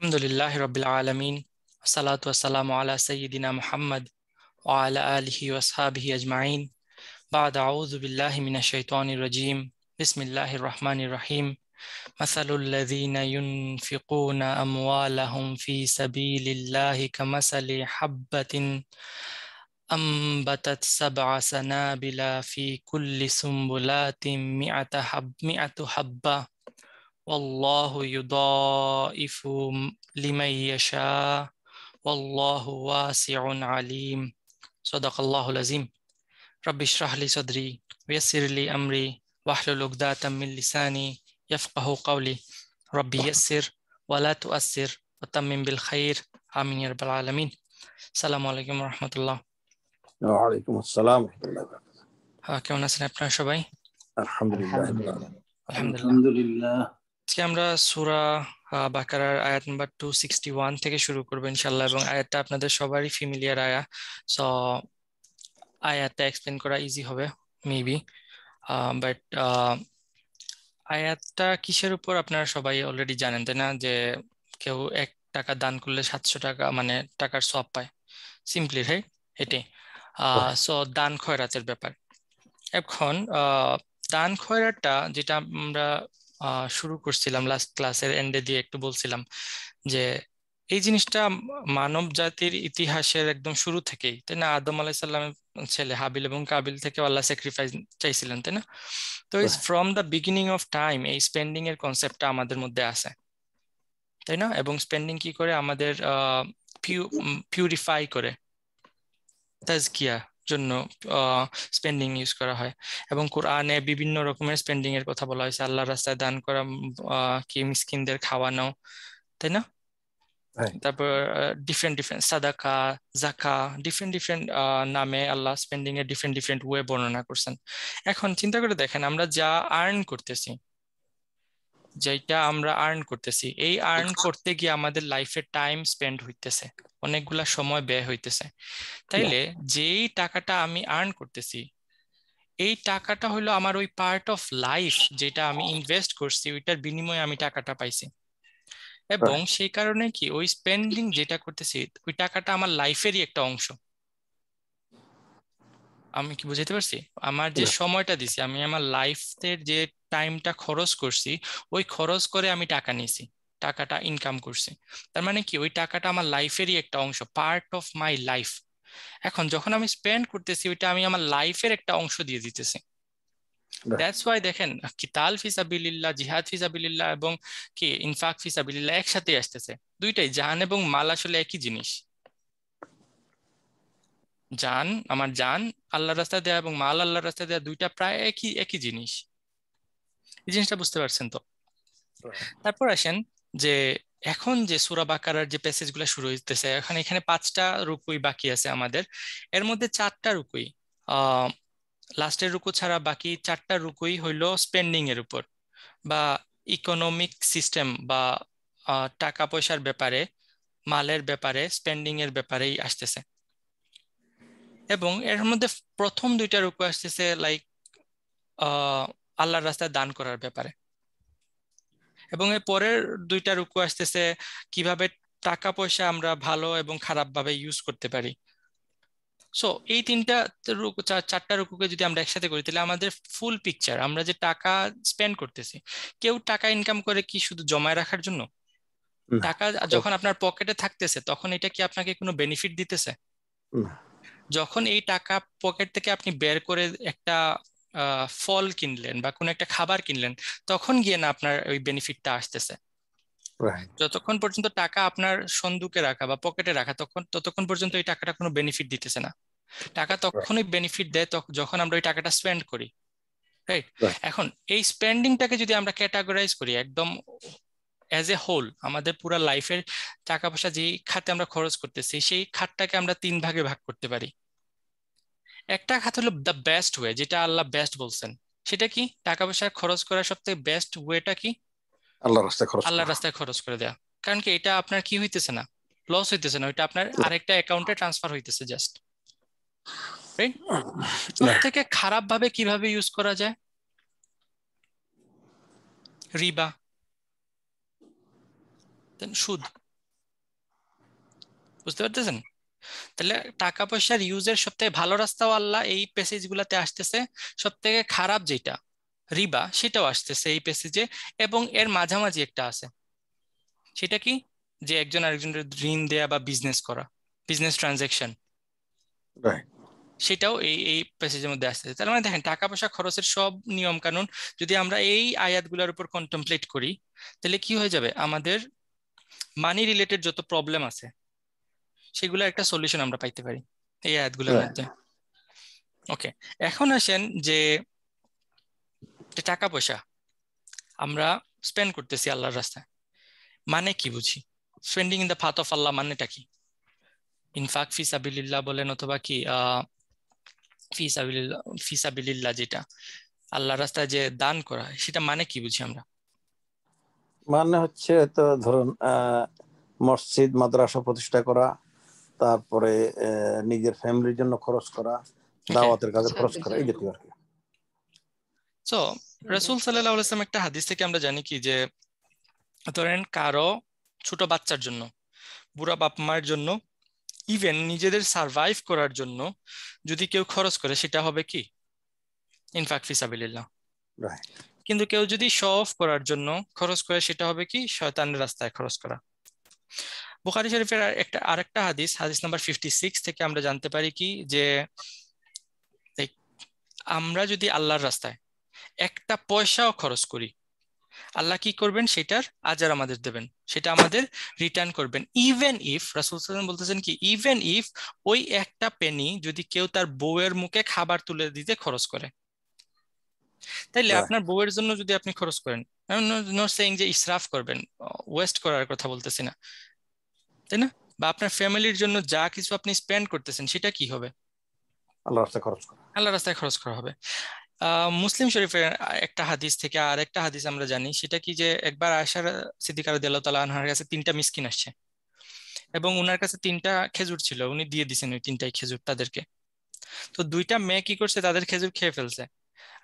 الحمد لله رب العالمين والصلاة والسلام على سيدنا محمد وعلى آله وأصحابه أجمعين بعد أعوذ بالله من الشيطان الرجيم بسم الله الرحمن الرحيم مثل الذين ينفقون أموالهم في سبيل الله كمثل حبة أنبتت سبع سنابل في كل سنبلات مئة, حب مئة حبة والله يضائف لمن يشاء والله واسع عليم صدق الله العظيم رب اشرح لي صدري ويسر لي أمري واحلل عقدة من لساني يفقه قولي ربي يسر ولا تؤثر وتمم بالخير آمين يا رب العالمين السلام عليكم ورحمة الله وعليكم السلام ورحمة الله وبركاته كيف الناس نعم، الحمد لله الحمد لله আজকে আমরা সুরা বাকারার আয়াত নাম্বার টু সিক্সটি ওয়ান থেকে শুরু করবো ইনশাল্লাহ এবং আয়াতটা আপনাদের সবারই ফিমিলিয়ার আয়া সো আয়াতটা এক্সপ্লেন করা ইজি হবে মেবি বাট আয়াতটা কিসের উপর আপনারা সবাই অলরেডি জানেন তাই না যে কেউ এক টাকা দান করলে সাতশো টাকা মানে টাকার সব পায় সিম্পলি ভাই এটাই সো oh. দান খয়রাতের ব্যাপার এখন দান খয়রাটা যেটা আমরা শুরু করছিলাম লাস্ট ক্লাসের এন্ডে দিয়ে একটু বলছিলাম যে এই জিনিসটা মানব জাতির ইতিহাসের একদম শুরু থেকেই তাই না আদম আলাইসাল্লামের ছেলে হাবিল এবং কাবিল থেকে আল্লাহ স্যাক্রিফাইস চাইছিলেন তাই না তো is from the beginning of time এই স্পেন্ডিং এর কনসেপ্টটা আমাদের মধ্যে আছে তাই না এবং স্পেন্ডিং কি করে আমাদের পিউরিফাই করে তাজকিয়া জন্য স্পেন্ডিং ইউজ করা হয় এবং কোরআনে বিভিন্ন রকমের স্পেন্ডিং এর কথা বলা হয়েছে আল্লাহর রাস্তায় দান করা কি মিসকিনদের খাওয়ানো তাই না হ্যাঁ। তারপর ডিফারেন্ট ডিফারেন্ট সাদাকা জাকা ডিফারেন্ট ডিফারেন্ট নামে আল্লাহ স্পেন্ডিং এর ডিফারেন্ট ডিফারেন্ট ওয়ে বর্ণনা করছেন এখন চিন্তা করে দেখেন আমরা যা আর্ন করতেছি যেটা আমরা আর্ন করতেছি এই আর্ন আচ্ছা। করতে গিয়ে আমাদের লাইফে টাইম স্পেন্ড হইতেছে অনেকগুলা সময় ব্যয় হইতেছে তাইলে যেই টাকাটা আমি আর্ন করতেছি এই টাকাটা হলো আমার ওই পার্ট অফ লাইফ যেটা আমি ইনভেস্ট করছি ওইটার বিনিময়ে আমি টাকাটা পাইছি এবং সেই কারণে কি ওই স্পেন্ডিং যেটা করতেছি ওই টাকাটা আমার লাইফেরই একটা অংশ আমি কি বুঝাইতে পারছি আমার যে সময়টা দিছি আমি আমার লাইফের যে টাইমটা খরচ করছি ওই খরচ করে আমি টাকা নিয়েছি টাকাটা ইনকাম করছি তার মানে কি ওই টাকাটা আমার লাইফেরই একটা অংশ পার্ট অফ মাই লাইফ এখন যখন আমি স্পেন্ড করতেছি ওইটা আমি আমার লাইফের একটা অংশ দিয়ে দিতেছি দ্যাটস ওয়াই দেখেন কিতাল ফিসাবিল্লাহ জিহাদ ফিসাবিল্লাহ এবং কি ইনফাক ফিসাবিল্লাহ একসাথে আসতেছে দুইটাই জান এবং মাল আসলে একই জিনিস জান আমার জান আল্লাহর রাস্তা দেয়া এবং মাল আল্লাহর রাস্তা দেয়া দুইটা প্রায় একই একই জিনিস এই জিনিসটা বুঝতে পারছেন তো তারপর আসেন যে এখন যে সুরা বাকারার যে প্যাসেজগুলো শুরু হইতেছে এখন এখানে পাঁচটা রুকুই বাকি আছে আমাদের এর মধ্যে চারটা রুকুই লাস্টের রুকু ছাড়া বাকি চারটা রুকুই হইল স্পেন্ডিং এর উপর বা ইকোনমিক সিস্টেম বা টাকা পয়সার ব্যাপারে মালের ব্যাপারে স্পেন্ডিং এর ব্যাপারেই আসতেছে এবং এর মধ্যে প্রথম দুইটা রুকু আসতেছে লাইক আল্লাহর রাস্তায় দান করার ব্যাপারে এবং এর পরের দুইটা রুকু আসতেছে কিভাবে টাকা পয়সা আমরা ভালো এবং খারাপভাবে ইউজ করতে পারি সো এই তিনটা রুকু চারটা রুকুকে যদি আমরা একসাথে করি তাহলে আমাদের ফুল পিকচার আমরা যে টাকা স্পেন্ড করতেছি কেউ টাকা ইনকাম করে কি শুধু জমায় রাখার জন্য টাকা যখন আপনার পকেটে থাকতেছে তখন এটা কি আপনাকে কোনো বেনিফিট দিতেছে যখন এই টাকা পকেট থেকে আপনি বের করে একটা ফল কিনলেন বা কোনো একটা খাবার কিনলেন তখন গিয়ে না আপনার ওই বেনিফিটটা আসতেছে যতক্ষণ পর্যন্ত টাকা আপনার সন্দুকে রাখা বা পকেটে রাখা তখন ততক্ষণ পর্যন্ত এই টাকাটা কোনো বেনিফিট দিতেছে না টাকা তখনই বেনিফিট দেয় যখন আমরা ওই টাকাটা স্পেন্ড করি রাইট এখন এই স্পেন্ডিংটাকে যদি আমরা ক্যাটাগরাইজ করি একদম অ্যাজ এ হোল আমাদের পুরো লাইফের টাকা পয়সা যেই খাতে আমরা খরচ করতেছি সেই খাতটাকে আমরা তিন ভাগে ভাগ করতে পারি একটা খাত হলো দ্য বেস্ট ওয়ে যেটা আল্লাহ বেস্ট বলছেন সেটা কি টাকা পয়সা খরচ করার সবথেকে বেস্ট ওয়েটা কি আল্লাহর রাস্তায় খরচ আল্লাহর রাস্তায় খরচ করে দেয়া কারণ কি এটা আপনার কি হইতেছে না লস হইতেছে না ওইটা আপনার আরেকটা অ্যাকাউন্টে ট্রান্সফার হইতেছে জাস্ট রাইট থেকে খারাপ ভাবে কিভাবে ইউজ করা যায় রিবা দেন সুদ বুঝতে পারতেছেন তাহলে টাকা পয়সার ইউজের সব থেকে ভালো রাস্তাও আল্লাহ এই প্যাসেজ গুলাতে আসতেছে সব থেকে খারাপ যেটা রিবা সেটাও আসতেছে এই প্যাসেজে এবং এর মাঝামাঝি একটা আছে সেটা কি যে একজন আরেকজনের ঋণ দেয়া বা বিজনেস করা বিজনেস ট্রানজেকশন সেটাও এই এই প্যাসেজের মধ্যে আসতেছে তার মানে দেখেন টাকা পয়সা খরচের সব নিয়ম কানুন যদি আমরা এই আয়াতগুলোর উপর কন্টেমপ্লেট করি তাহলে কি হয়ে যাবে আমাদের মানি রিলেটেড যত প্রবলেম আছে সেগুলো একটা সলিউশন আমরা পাইতে পারি এই অ্যাডগুলোর মধ্যে ওকে এখন আসেন যে টাকা পয়সা আমরা স্পেন্ড করতেছি আল্লাহর রাস্তায় মানে কি বুঝি spending in the path of Allah মানেটা কি ইনফাক সাবিল্লাহ বলেন অথবা কি ফি সাবিল্লাহ যেটা আল্লাহ রাস্তায় যে দান করা সেটা মানে কি বুঝি আমরা মানে হচ্ছে তো ধরুন মসজিদ মাদ্রাসা প্রতিষ্ঠা করা তারপরে নিজের ফ্যামিলির জন্য খরচ করা হ্যাঁ। দাওয়াতের কাজে খরচ করা এই জাতীয় আর কি তো রাসূল সাল্লাল্লাহু আলাইহি একটা হাদিস থেকে আমরা জানি কি যে ধরেন কারো ছোট বাচ্চার জন্য বুড়া বাপ মায়ের জন্য ইভেন নিজেদের সার্ভাইভ করার জন্য যদি কেউ খরচ করে সেটা হবে কি ইনফ্যাক্ট ফিসাবিলিল্লাহ কিন্তু কেউ যদি শো অফ করার জন্য খরচ করে সেটা হবে কি শয়তানের রাস্তায় খরচ করা বুখারি শরীফের একটা আরেকটা হাদিস হাদিস নাম্বার ফিফটি সিক্স থেকে আমরা জানতে পারি কি যে আমরা যদি আল্লাহর রাস্তায় একটা পয়সাও খরচ করি আল্লাহ কি করবেন সেটার আজার আমাদের দেবেন সেটা আমাদের রিটার্ন করবেন ইভেন ইফ রাসুল সাল্লাম বলতেছেন কি ইভেন ইফ ওই একটা পেনি যদি কেউ তার বউয়ের মুখে খাবার তুলে দিতে খরচ করে তাইলে আপনার বউয়ের জন্য যদি আপনি খরচ করেন নট সেইং যে ইসরাফ করবেন ওয়েস্ট করার কথা বলতেছি না তাই না বা আপনার ফ্যামিলির জন্য যা কিছু আপনি স্পেন্ড করতেছেন সেটা কি হবে আল্লাহ রাস্তায় খরচ করা আল্লাহ রাস্তায় খরচ করা হবে মুসলিম শরীফের একটা হাদিস থেকে আর একটা হাদিস আমরা জানি সেটা কি যে একবার আয়সার সিদ্দিকার দেল্লা আনহার কাছে তিনটা মিসকিন আসছে এবং ওনার কাছে তিনটা খেজুর ছিল উনি দিয়ে দিছেন ওই তিনটাই খেজুর তাদেরকে তো দুইটা মেয়ে কি করছে তাদের খেজুর খেয়ে ফেলছে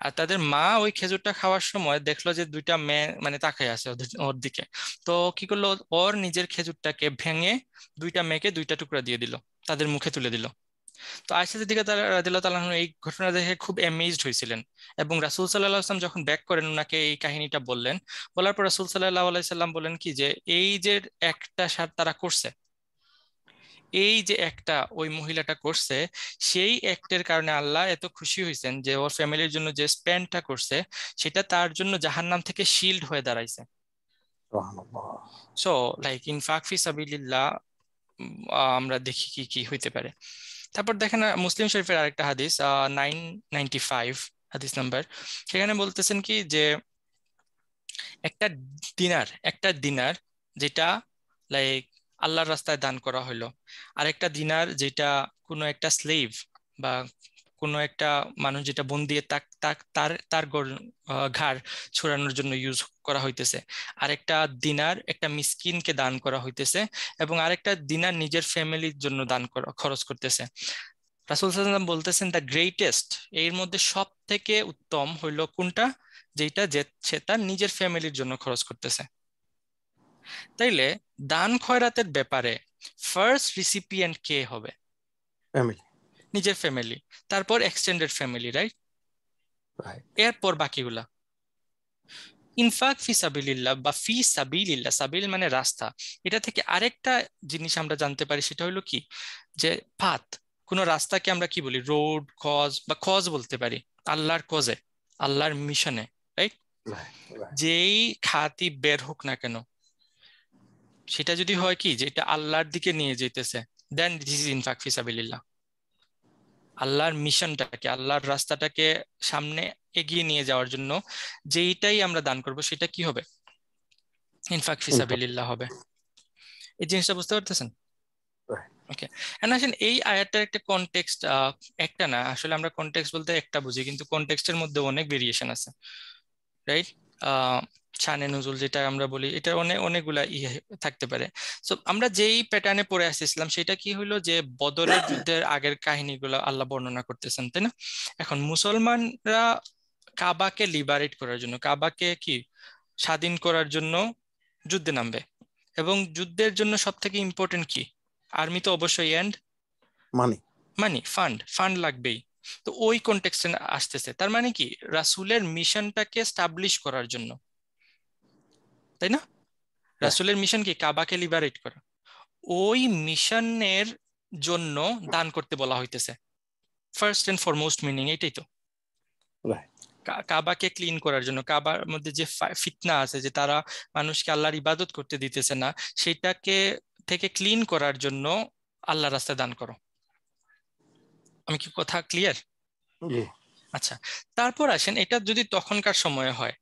আর তাদের মা ওই খেজুরটা খাওয়ার সময় দেখলো যে দুইটা মেয়ে মানে তাকাই আছে ওর দিকে তো কি করলো ওর নিজের খেজুরটাকে ভেঙে দুইটা মেয়েকে দুইটা টুকরা দিয়ে দিল তাদের মুখে তুলে দিল তো আয়সাদের দিকে রাজিল্লাহ তালাহন এই ঘটনা দেখে খুব অ্যামেজড হয়েছিলেন এবং রাসুল সাল্লাহ আসলাম যখন ব্যাক করেন ওনাকে এই কাহিনীটা বললেন বলার পর রাসুল সাল্লাহ আলাইসাল্লাম বলেন কি যে এই যে একটা সার তারা করছে এই যে একটা ওই মহিলাটা করছে সেই অ্যাক্টের কারণে আল্লাহ এত খুশি হয়েছেন যে ওর ফ্যামিলির জন্য যে স্প্যানটা করছে সেটা তার জন্য জাহান্নাম থেকে শিল্ড হয়ে দাঁড়াইছে সো লাইক ইন ফাকফি সাবিল্লাহ আমরা দেখি কি কি হইতে পারে তারপর দেখেন মুসলিম শরীফের আরেকটা হাদিস নাইন নাইনটি ফাইভ হাদিস নাম্বার সেখানে বলতেছেন কি যে একটা ডিনার একটা ডিনার যেটা লাইক আল্লাহর রাস্তায় দান করা হলো আরেকটা দিনার যেটা কোনো একটা স্লেভ বা কোনো একটা মানুষ যেটা বন্দিয়ে তাক তাক তার তার ঘাড় ছোড়ানোর জন্য ইউজ করা হইতেছে আরেকটা দিনার একটা মিসকিনকে দান করা হইতেছে এবং আরেকটা দিনার নিজের ফ্যামিলির জন্য দান করা খরচ করতেছে রাসুল সাল্লাম বলতেছেন দ্য গ্রেটেস্ট এর মধ্যে সব থেকে উত্তম হইল কোনটা যেটা যে সে তার নিজের ফ্যামিলির জন্য খরচ করতেছে তাইলে দান খয়রাতের ব্যাপারে ফার্স্ট রিসিপিয়েন্ট কে হবে নিজের ফ্যামিলি তারপর এক্সটেন্ডেড ফ্যামিলি রাইট এরপর বাকিগুলা ইনফাক ফি সাবিলিল্লাহ বা ফি সাবিলিল্লাহ সাবিল মানে রাস্তা এটা থেকে আরেকটা জিনিস আমরা জানতে পারি সেটা হলো কি যে পাথ কোনো রাস্তাকে আমরা কি বলি রোড কজ বা কজ বলতে পারি আল্লাহর কজে আল্লাহর মিশনে রাইট যেই খাতি বের হোক না কেন সেটা যদি হয় কি যেটা আল্লাহর দিকে নিয়ে যেতেছে দেন দিস ইজ ইনফ্যাক্ট ফিসাবিল্লাহ আল্লাহর মিশনটাকে আল্লাহর রাস্তাটাকে সামনে এগিয়ে নিয়ে যাওয়ার জন্য যেইটাই আমরা দান করব সেটা কি হবে ইনফ্যাক্ট ফিসাবিল্লাহ হবে এই জিনিসটা বুঝতে পারতেছেন ওকে এই আয়াতটার একটা কনটেক্সট একটা না আসলে আমরা কনটেক্সট বলতে একটা বুঝি কিন্তু কনটেক্সটের মধ্যে অনেক ভেরিয়েশন আছে রাইট সানে নজুল যেটা আমরা বলি এটা অনেক অনেকগুলা ইয়ে থাকতে পারে সো আমরা যেই প্যাটার্নে পড়ে আসতেছিলাম সেটা কি হলো যে বদরের যুদ্ধের আগের কাহিনীগুলো আল্লাহ বর্ণনা করতেছেন তাই না এখন মুসলমানরা কাবাকে লিবারেট করার জন্য কাবাকে কি স্বাধীন করার জন্য যুদ্ধে নামবে এবং যুদ্ধের জন্য সব থেকে ইম্পর্টেন্ট কি আর্মি তো অবশ্যই and money money fund fund লাগবেই তো ওই কন্টেক্সটে আসতেছে তার মানে কি রাসুলের মিশনটাকে স্টাবলিশ করার জন্য তাই না হ্যাঁ। রাসুলের মিশন কি কাবাকে লিবারেট করা ওই মিশনের জন্য দান করতে বলা হইতেছে ফার্স্ট এন্ড ফরমোস্ট মিনিং এটাই তো কাবাকে ক্লিন করার জন্য কাবার মধ্যে যে ফিতনা আছে যে তারা মানুষকে আল্লাহর ইবাদত করতে দিতেছে না সেটাকে থেকে ক্লিন করার জন্য আল্লাহ রাস্তা দান করো আমি কি কথা ক্লিয়ার আচ্ছা তারপর আসেন এটা যদি তখনকার সময়ে হয়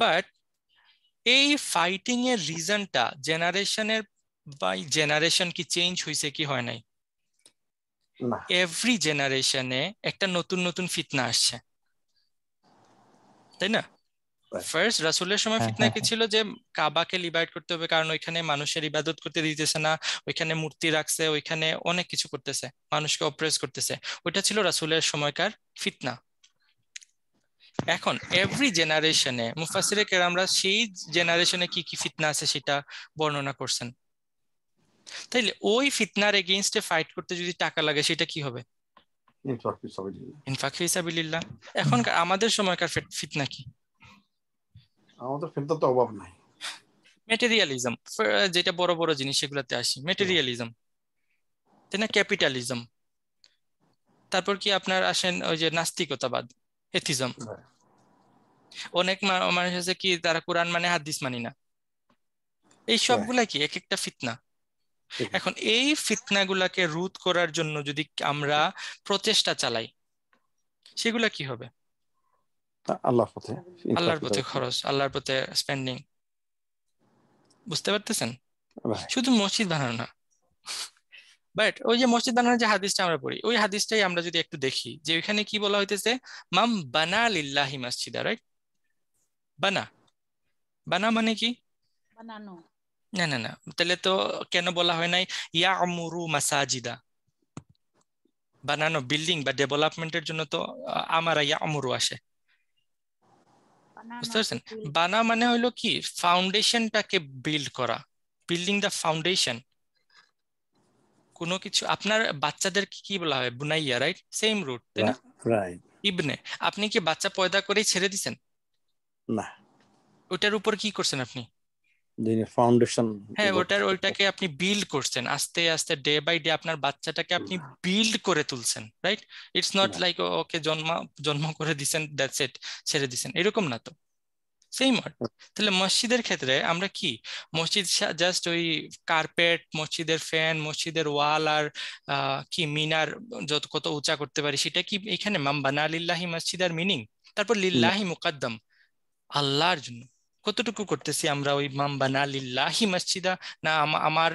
বাট এই ফাইটিং এর রিজনটা জেনারেশনের বাই জেনারেশন কি চেঞ্জ হয়েছে কি হয় নাই এভরি জেনারেশনে একটা নতুন নতুন ফিতনা আসছে তাই না ফার্স্ট রাসুলের সময় হ্যাঁ, ফিতনা হ্যাঁ, কি হ্যাঁ। ছিল যে কাবাকে লিবাইট করতে হবে কারণ ওইখানে মানুষের ইবাদত করতে দিতেছে না ওইখানে মূর্তি রাখছে ওইখানে অনেক কিছু করতেছে মানুষকে অপ্রেস করতেছে ওইটা ছিল রাসুলের সময়কার ফিতনা এখন এভরি জেনারেশনে মুফাসিরে কেরামরা সেই জেনারেশনে কি কি ফিতনা আছে সেটা বর্ণনা করছেন তাইলে ওই ফিতনার এগেইনস্টে ফাইট করতে যদি টাকা লাগে সেটা কি হবে ইনফাক সাবিলিল্লাহ এখন আমাদের সময়কার ফিতনা কি আমাদের ফিল্টার তো অভাব নাই ম্যাটেরিয়ালিজম যেটা বড় বড় জিনিস সেগুলোতে আসি ম্যাটেরিয়ালিজম তাই না ক্যাপিটালিজম তারপর কি আপনার আসেন ওই যে নাস্তিকতাবাদ এথিজম হ্যাঁ। অনেক মানুষ আছে কি তারা কোরআন মানে হাদিস মানি না এই হ্যাঁ। সবগুলা কি এক একটা ফিতনা এখন এই ফিতনাগুলাকে রোধ করার জন্য যদি আমরা প্রচেষ্টা চালাই সেগুলা কি হবে আল্লাহর পথে আল্লাহর পথে খরচ আল্লাহর পথে স্পেন্ডিং বুঝতে পারতেছেন শুধু মসজিদ বানানো না বাট ওই যে মসজিদ বানানোর যে হাদিসটা আমরা পড়ি ওই হাদিসটাই আমরা যদি একটু দেখি যে ওইখানে কি বলা হইতেছে মাম বানা লিল্লাহি মসজিদা রাইট বানা বানা মানে কি বানানো না না না তাহলে তো কেন বলা হয় নাই ইয়া আমুরু মাসাজিদা বানানো বিল্ডিং বা ডেভেলপমেন্টের জন্য তো আমার ইয়া আমুরু আসে বুঝতে পারছেন বানা মানে হইলো কি ফাউন্ডেশনটাকে বিল্ড করা বিল্ডিং দ্য ফাউন্ডেশন কোন কিছু আপনার বাচ্চাদের কি বলা হয় বুনাইয়া রাইট সেম রুট তাই না ইবনে আপনি কি বাচ্চা পয়দা করেই ছেড়ে দিছেন না ওটার উপর কি করছেন আপনি ফাউন্ডেশন হ্যাঁ ওটার ওইটাকে আপনি বিল্ড করছেন আস্তে আস্তে ডে বাই ডে আপনার বাচ্চাটাকে আপনি বিল্ড করে তুলছেন right it's not like okay জন্ম জন্ম করে দিছেন ছেড়ে দিছেন এরকম না তো সেই তাহলে মসজিদের ক্ষেত্রে আমরা কি মসজিদ জাস্ট ওই কার্পেট মসজিদের ফ্যান মসজিদের ওয়াল আর কি মিনার যত কত উঁচা করতে পারি সেটা কি এখানে মাম না লিল্লাহি মসজিদ আর মিনিং তারপর লিল্লাহি মুকাদ্দম আল্লাহর জন্য কতটুকু করতেছি আমরা ওই মাম্বানা লিল্লাহি মসজিদা না আমার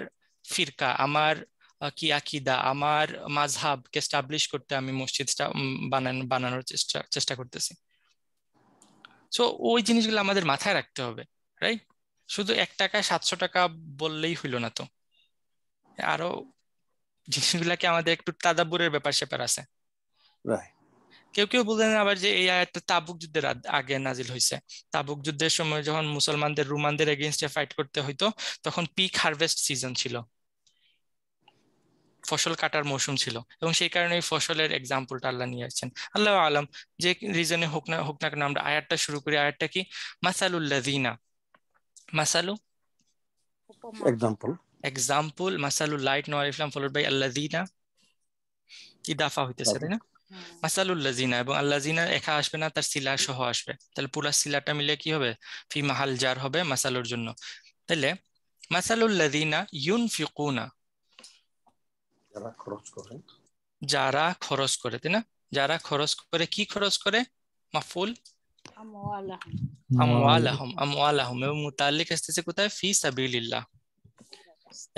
ফিরকা আমার কি আকিদা আমার মাঝহাবকে স্টাবলিশ করতে আমি মসজিদটা বানানোর চেষ্টা চেষ্টা করতেছি সো ওই জিনিসগুলো আমাদের মাথায় রাখতে হবে রাইট শুধু এক টাকায় সাতশো টাকা বললেই হইল না তো আরো জিনিসগুলাকে আমাদের একটু তাদাবুরের ব্যাপার স্যাপার আছে রাইট কেউ কেউ বললেন আবার যে এই আয়াতটা তাবুক যুদ্ধের আগে নাজিল হয়েছে তাবুক যুদ্ধের সময় যখন মুসলমানদের রুমানদের এগেনস্টে ফাইট করতে হইতো তখন পিক হারভেস্ট সিজন ছিল ফসল কাটার মৌসুম ছিল এবং সেই কারণে এই ফসলের এক্সাম্পলটা আল্লাহ নিয়ে আসছেন আল্লাহ আলম যে রিজনে হোক না হোক না কেন আমরা আয়ারটা শুরু করি আয়ারটা কি মাসালুল্লাহিনা মাসালু এক্সাম্পল এক্সাম্পল মাসালু লাইট নোয়ার ইসলাম ফলোড বাই কি দাফা হইতেছে তাই না মাসালুল্লাজিনা এবং আল্লাজিনা একা আসবে না তার সিলা সহ আসবে তাহলে পুরা সিলাটা মিলে কি হবে ফি মাহাল জার হবে মাসালুর জন্য তাহলে মাসালুল্লাদিনা ইউন ফিকুনা যারা খরচ করে যারা খরচ করে তাই না যারা খরচ করে কি খরচ করে মাফুল আমওয়ালাহুম আমওয়ালাহুম আমওয়ালাহুম এবং মুতাল্লিক আসতেছে কোথায় ফি সাবিলিল্লাহ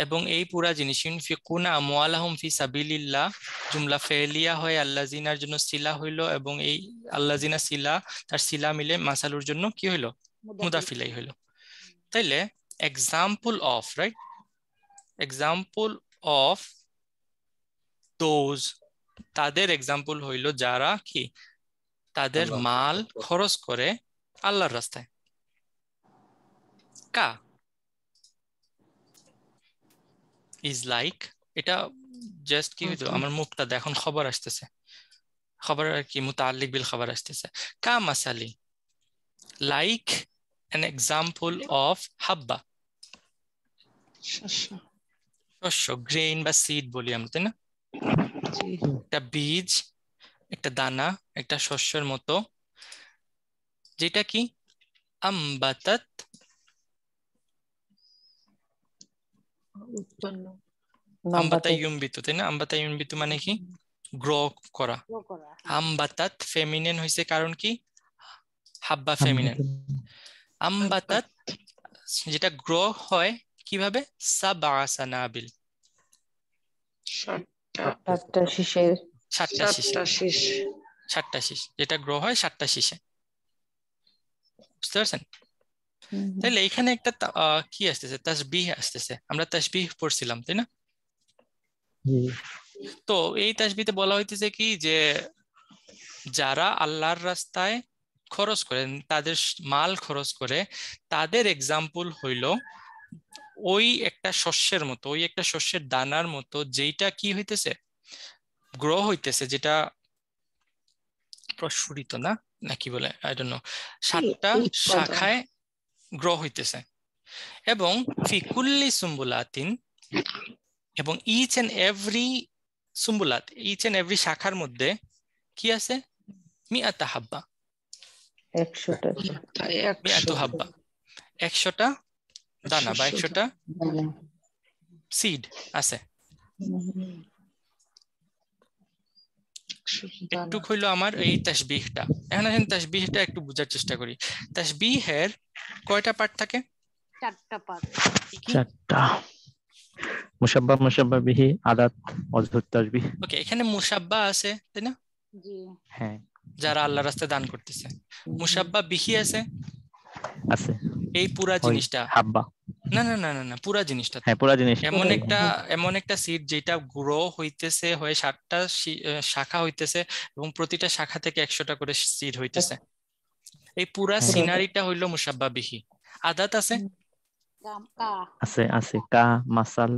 এবং এই পুরা জিনিস ইউনফিকুনা আমওয়ালাহুম ফি সাবিলিল্লাহ জুমলা ফেলিয়া হয় আল্লাহ জিনার জন্য সিলা হইল এবং এই আল্লাহ জিনা সিলা তার সিলা মিলে মাসালুর জন্য কি হইল মুদাফিলাই হইল তাইলে example of right example of those তাদের এক্সাম্পল হইল যারা কি তাদের মাল খরচ করে আল্লাহর রাস্তায় কা ইজ লাইক এটা জাস্ট কি আমার মুখটা এখন খবর আসতেছে খবর আর কি মুতাল্লিক বিল খবর আসতেছে কা মাসালি লাইক অ্যান এক্সাম্পল অফ হাব্বা শস্য গ্রেইন বা সিড বলি আমরা তাই না একটা বীজ একটা দানা একটা শস্যের মতো যেটা কি আমবাতাত উৎপন্ন আমবাতা ইউম্বিতু তাই না আমবাতা ইউম্বিতু মানে কি গ্রো করা আমবাতাত ফেমিনিন হইছে কারণ কি হাব্বা ফেমিনিন আমবাতাত যেটা গ্রো হয় কিভাবে সাবা সানাবিল সাতটা শীষের সাতটা শীষ সাতটা শীষ যেটা গ্রহ হয় সাতটা শীষে বুঝতে পারছেন তাইলে এখানে একটা কি আসতেছে তাসবিহ আসতেছে আমরা তাসবিহ পড়ছিলাম তাই না তো এই তাসবিতে বলা হইতেছে কি যে যারা আল্লাহর রাস্তায় খরচ করেন তাদের মাল খরচ করে তাদের এক্সাম্পল হইল ওই একটা শস্যের মতো ওই একটা শস্যের দানার মতো যেইটা কি হইতেছে গ্রো হইতেছে যেটা প্রসুরিত না নাকি বলে আই ডোন্ট নো সাতটা শাখায় গ্রো হইতেছে এবং ফিকুল্লি সুম্বুলাতিন এবং ইচ এন্ড এভরি সুম্বুলাত ইচ এন্ড এভরি শাখার মধ্যে কি আছে মি আতা হাব্বা একশোটা হাব্বা একশোটা দানা বা একশোটা সিড আছে একটু হইলো আমার এই তাসবিহটা এখন আসেন তাসবিহটা একটু বোঝার চেষ্টা করি তাসবিহের কয়টা পার্ট থাকে চারটা পার্ট চারটা মুসাব্বা মুসাব্বা বিহি আদাত অযুত তাসবিহ ওকে এখানে মুসাব্বা আছে তাই না জি হ্যাঁ যারা আল্লাহর রাস্তায় দান করতেছে মুসাব্বা বিহি আছে আছে এই পুরা জিনিসটা হাব্বা না না না না না পুরা জিনিসটা হ্যাঁ পুরা জিনিস এমন একটা এমন একটা সিড যেটা গ্রো হইতেছে হয়ে সাতটা শাখা হইতেছে এবং প্রতিটা শাখা থেকে একশোটা করে সিড হইতেছে এই পুরা সিনারিটা হ্যাঁ। হইল মুসাব্বাবিহি আদাত আছে আছে আছে কা মাসাল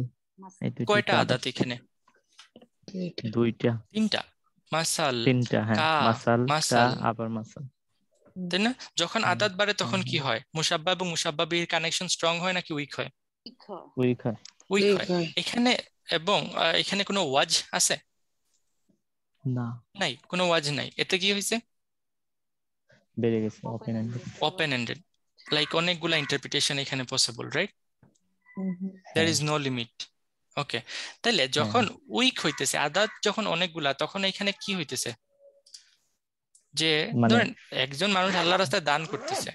কয়টা আদাত এখানে দুইটা তিনটা মাসাল তিনটা হ্যাঁ মাসাল মাসাল আবার মাসাল তাই না যখন আদাত বাড়ে তখন কি হয় মুসাব্বা এবং মুসাব্বাবির কানেকশন স্ট্রং হয় নাকি উইক হয় উইক হয় উইক হয় এখানে এবং এখানে কোনো ওয়াজ আছে না নাই কোনো ওয়াজ নাই এতে কি হয়েছে বেড়ে গেছে open ended open ended like অনেকগুলা ইন্টারপ্রিটেশন এখানে possible right there is no limit okay তাহলে যখন উইক হইতেছে আদাত যখন অনেকগুলা তখন এখানে কি হইতেছে যে মানে ধরেন একজন মানুষ আল্লাহ রাস্তায় দান করতেছে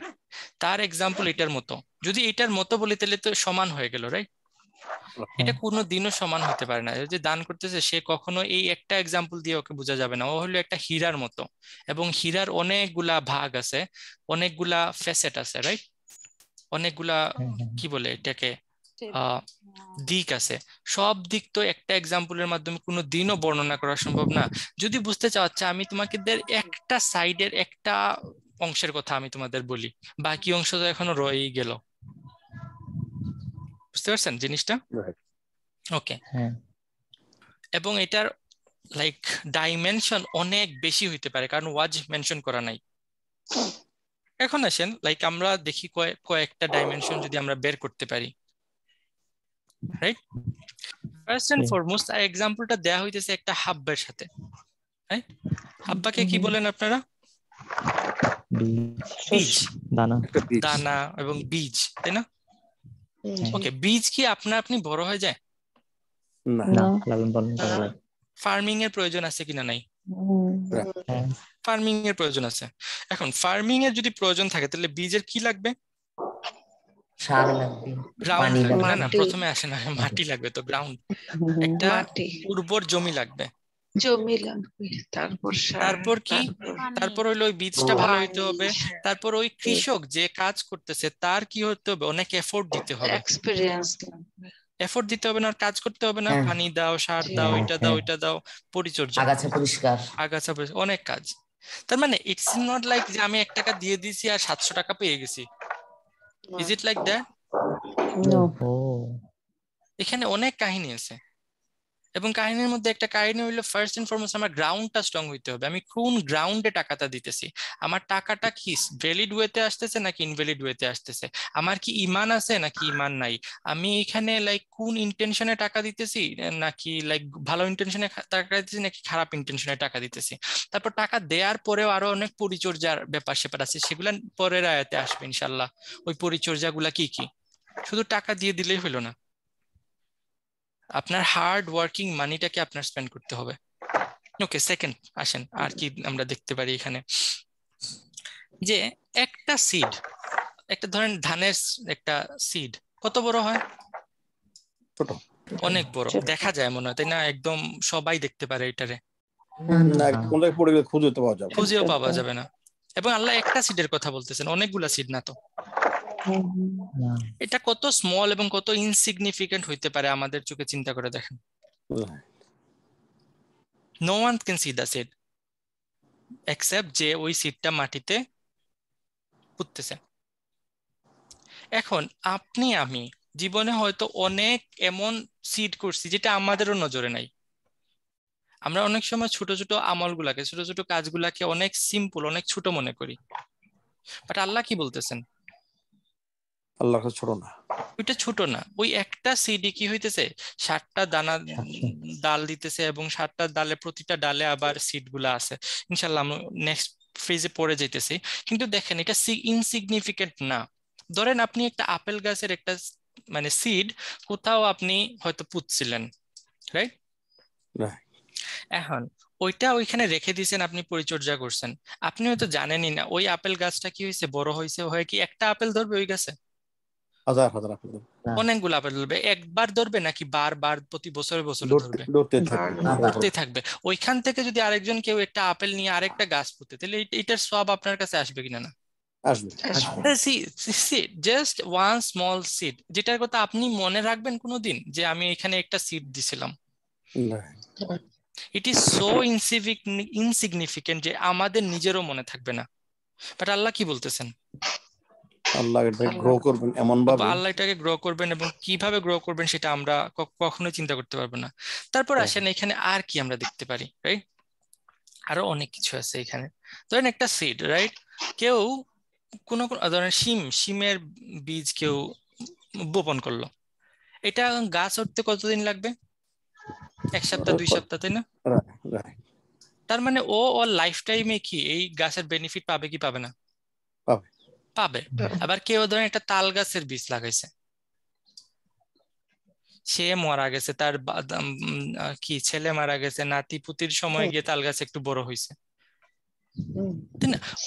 তার এক্সাম্পল এটার মতো যদি এটার মতো বলি তাহলে তো সমান হয়ে গেল রাইট এটা কোনো দিনও সমান হতে পারে না যে দান করতেছে সে কখনো এই একটা এক্সাম্পল দিয়ে ওকে বোঝা যাবে না ও হলো একটা হীরার মতো এবং হীরার অনেকগুলা ভাগ আছে অনেকগুলা ফেসেট আছে রাইট অনেকগুলা কি বলে এটাকে হ্যাঁ। দিক আছে সব দিক তো একটা এক্সাম্পলের মাধ্যমে কোনো দিনও বর্ণনা করা সম্ভব না যদি বুঝতে চাচ্ছে আমি তোমাকে একটা সাইডের একটা অংশের কথা আমি তোমাদের বলি বাকি অংশ তো এখনো রয়েই গেল বুঝতে পারছেন জিনিসটা ওকে হ্যাঁ। এবং এটার লাইক ডাইমেনশন অনেক বেশি হইতে পারে কারণ ওয়াজ মেনশন করা নাই এখন আসেন লাইক আমরা দেখি কয়েকটা ডাইমেনশন যদি আমরা বের করতে পারি রাইট ফার্স্ট এন্ড ফরমোস্ট এক্সাম্পলটা দেয়া হইতেছে একটা হাব্বার সাথে রাইট হাব্বাকে কি mm-hmm. বলেন আপনারা বীজ দানা দানা এবং বীজ তাই না ওকে বীজ কি আপনা আপনি বড় হয়ে যায় না ফার্মিং এর প্রয়োজন আছে কিনা নাই ফার্মিং mm-hmm. এর প্রয়োজন আছে এখন ফার্মিং এর যদি প্রয়োজন থাকে তাহলে বীজের কি লাগবে সার লাগবে গ্রাউন্ড না না প্রথমে আসে না মাটি লাগবে তো গ্রাউন্ড একটা উর্বর জমি লাগবে জমি লাগবে তারপর তারপর কি তারপর হইলো ওই বীজটা ভালো হইতে হবে তারপর ওই কৃষক যে কাজ করতেছে তার কি হতে হবে অনেক এফোর্ট দিতে হবে এক্সপেরিয়েন্স এফোর্ট দিতে হবে না আর কাজ করতে হবে না হ্যাঁ। পানি দাও সার হ্যাঁ, দাও এটা দাও হ্যাঁ। এটা দাও পরিচর্যা আগাছা পরিষ্কার আগাছা পরিষ্কার অনেক কাজ তার মানে ইটস নট লাইক যে আমি এক টাকা দিয়ে দিয়েছি আর সাতশো টাকা পেয়ে গেছি is it like that no এখানে অনেক কাহিনী আছে এবং কাহিনীর মধ্যে একটা কাহিনী হইলো ফার্স্ট এন্ড ফরমোস্ট আমার গ্রাউন্ডটা স্ট্রং হইতে হবে আমি কোন গ্রাউন্ডে টাকাটা দিতেছি আমার টাকাটা কি ভ্যালিড ওয়েতে আসতেছে নাকি ইনভ্যালিড ওয়েতে আসতেছে আমার কি ইমান আছে নাকি ইমান নাই আমি এখানে লাইক কোন ইন্টেনশনে টাকা দিতেছি নাকি লাইক ভালো ইন্টেনশনে টাকা দিতেছি নাকি খারাপ ইন্টেনশনে টাকা দিতেছি তারপর টাকা দেওয়ার পরেও আরো অনেক পরিচর্যার ব্যাপার সেপার আছে সেগুলা পরের আয়াতে আসবে ইনশাল্লাহ ওই পরিচর্যাগুলা কি কি শুধু টাকা দিয়ে দিলেই হলো না আপনার হার্ড ওয়ার্কিং মানিটাকে আপনার স্পেন্ড করতে হবে ওকে সেকেন্ড আসেন আর কি আমরা দেখতে পারি এখানে যে একটা সিড একটা ধরেন ধানের একটা সিড কত বড় হয় ছোট অনেক বড় দেখা যায় মনে হয় তাই না একদম সবাই দেখতে পারে এটারে খুঁজেও পাওয়া যাবে না এবং আল্লাহ একটা সিডের কথা বলতেছেন অনেকগুলা সিড না তো হ্যাঁ। এটা কত স্মল এবং কত ইনসিগনিফিকেন্ট হইতে পারে আমাদের চোখে চিন্তা করে দেখেন no one can see the seed except যে ওই সিডটা মাটিতে পুততেছে এখন আপনি আমি জীবনে হয়তো অনেক এমন সিড করছি যেটা আমাদেরও নজরে নাই আমরা অনেক সময় ছোট ছোট আমলগুলাকে ছোট ছোট কাজগুলাকে অনেক সিম্পল অনেক ছোট মনে করি বাট আল্লাহ কি বলতেছেন আল্লাহর কাছে ছোট না ওইটা ছোট না ওই একটা সিডি কি হইতেছে ষাটটা দানা ডাল দিতেছে এবং ষাটটা ডালে প্রতিটা ডালে আবার সিডগুলো আছে ইনশাল্লাহ নেক্সট ফ্রিজে পড়ে যেতেছি কিন্তু দেখেন এটা ইনসিগনিফিকেন্ট না ধরেন আপনি একটা আপেল গাছের একটা মানে সিড কোথাও আপনি হয়তো পুতছিলেন রাইট এখন ওইটা ওইখানে রেখে দিয়েছেন আপনি পরিচর্যা করছেন আপনি হয়তো জানেনই না ওই আপেল গাছটা কি হয়েছে বড় হয়েছে হয় কি একটা আপেল ধরবে ওই গাছে হাজার হাজার আপেল অনেকগুলো আপেল ধরবে একবার ধরবে নাকি বার বার প্রতি বছরে বছরে ধরবে ধরতে থাকবে ওইখান থেকে যদি আরেকজন কেউ একটা আপেল নিয়ে আরেকটা গাছ পুঁতে তাহলে এটার সব আপনার কাছে আসবে কিনা না জাস্ট ওয়ান স্মল সিড যেটার কথা আপনি মনে রাখবেন কোনোদিন যে আমি এখানে একটা সিড দিছিলাম ইট ইজ সো ইনসিগনিফিকেন্ট যে আমাদের নিজেরও মনে থাকবে না বাট আল্লাহ কি বলতেছেন আল্লাহ এটাকে গ্রো করবেন এমন ভাবে আল্লাহ এটাকে গ্রো করবেন এবং কিভাবে গ্রো করবেন সেটা আমরা কখনো চিন্তা করতে পারবো না তারপর হ্যাঁ। আসেন এখানে আর কি আমরা দেখতে পারি রাইট আরো অনেক কিছু আছে এখানে ধরেন একটা সিড রাইট কেউ কোন কোন ধরেন শিম শিমের বীজ কেউ বপন করলো এটা গাছ উঠতে কতদিন লাগবে এক সপ্তাহ দুই সপ্তাহ তাই না তার মানে ও ওর লাইফ টাইমে কি এই গাছের বেনিফিট পাবে কি পাবে না পাবে পাবে আবার কেউ ধরেন একটা তাল গাছের বীজ লাগাইছে সে মারা গেছে তার কি ছেলে মারা গেছে নাতি পুতির সময় গিয়ে তাল গাছ একটু বড় হয়েছে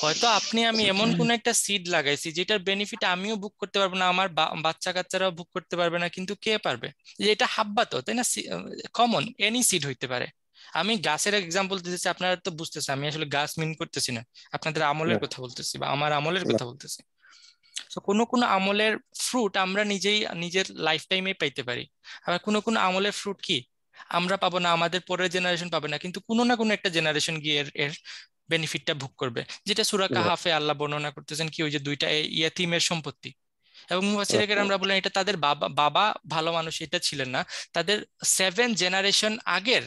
হয়তো আপনি আমি এমন কোন একটা সিড লাগাইছি যেটার বেনিফিট আমিও বুক করতে পারবো না আমার বাচ্চা কাচ্চারাও বুক করতে পারবে না কিন্তু কে পারবে যে এটা হাব্বা তো তাই না কমন এনি সিড হইতে পারে আমি গাছের এক্সাম্পল দিতেছি আপনারা তো বুঝতেছে আমি আসলে গাছ মিন করতেছি না আপনাদের আমলের কথা বলতেছি বা আমার আমলের কথা বলতেছি তো কোনো কোনো আমলের ফ্রুট আমরা নিজেই নিজের লাইফ টাইমে পাইতে পারি আবার কোনো কোনো আমলের ফ্রুট কি আমরা পাবো না আমাদের পরের জেনারেশন পাবে না কিন্তু কোনো না কোনো একটা জেনারেশন গিয়ে এর বেনিফিটটা ভোগ করবে যেটা সুরাকা হাফে আল্লাহ বর্ণনা করতেছেন কি ওই যে দুইটা ইয়াতিমের সম্পত্তি এবং আমরা বললাম এটা তাদের বাবা বাবা ভালো মানুষ এটা ছিলেন না তাদের সেভেন জেনারেশন আগের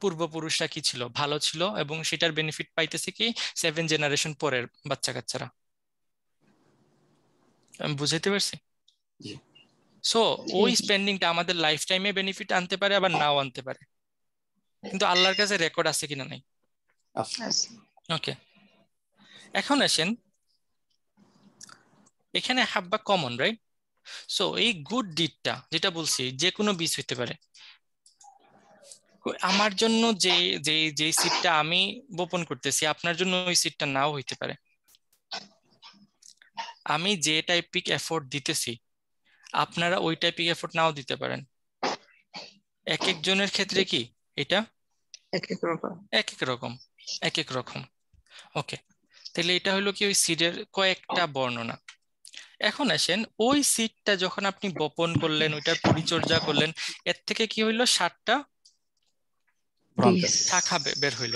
পূর্বপুরুষরা কি ছিল ভালো ছিল এবং সেটার বেনিফিট পাইতেছে কি সেভেন জেনারেশন পরের বাচ্চা কাচ্চারা আমি বুঝাইতে পারছি সো ওই স্পেন্ডিংটা আমাদের লাইফ টাইমে বেনিফিট আনতে পারে আবার নাও আনতে পারে কিন্তু আল্লাহর কাছে রেকর্ড আছে কিনা নাই ওকে এখন আসেন এখানে হাব্বা কমন রাইট সো এই গুড ডিডটা যেটা বলছি যে কোনো বীজ হইতে পারে আমার জন্য যে যে যে সিটটা আমি বোপন করতেছি আপনার জন্য ওই সিটটা নাও হইতে পারে আমি যে টাইপিক এফোর্ট দিতেছি আপনারা ওই টাইপিক এফোর্ট নাও দিতে পারেন এক একজনের ক্ষেত্রে কি এটা এক এক রকম এক এক রকম এক এক রকম ওকে তাহলে এটা হলো কি ওই সিডের কয়েকটা বর্ণনা এখন আসেন ওই সিটটা যখন আপনি বপন করলেন ওইটার পরিচর্যা করলেন এর থেকে কি হইলো সাতটা শাখা বের হইল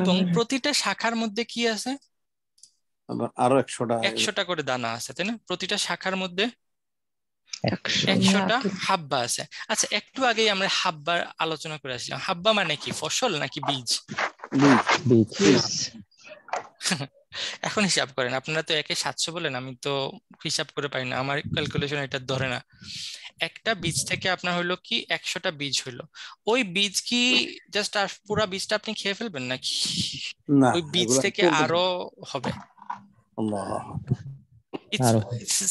এবং মানে? প্রতিটা শাখার মধ্যে কি আছে আরো একশোটা একশোটা করে দানা আছে তাই না প্রতিটা শাখার মধ্যে একশোটা হাব্বা আছে আচ্ছা একটু আগে আমরা হাব্বার আলোচনা করে আসলাম হাব্বা মানে কি ফসল নাকি বীজ এখন হিসাব করেন আপনারা তো একে সাতশো বলেন আমি তো হিসাব করে পাই না আমার ক্যালকুলেশন এটা ধরে না একটা বীজ থেকে আপনার হলো কি একশোটা বীজ হলো ওই বীজ কি জাস্ট পুরো বীজটা আপনি খেয়ে ফেলবেন নাকি ওই বীজ থেকে আরো হবে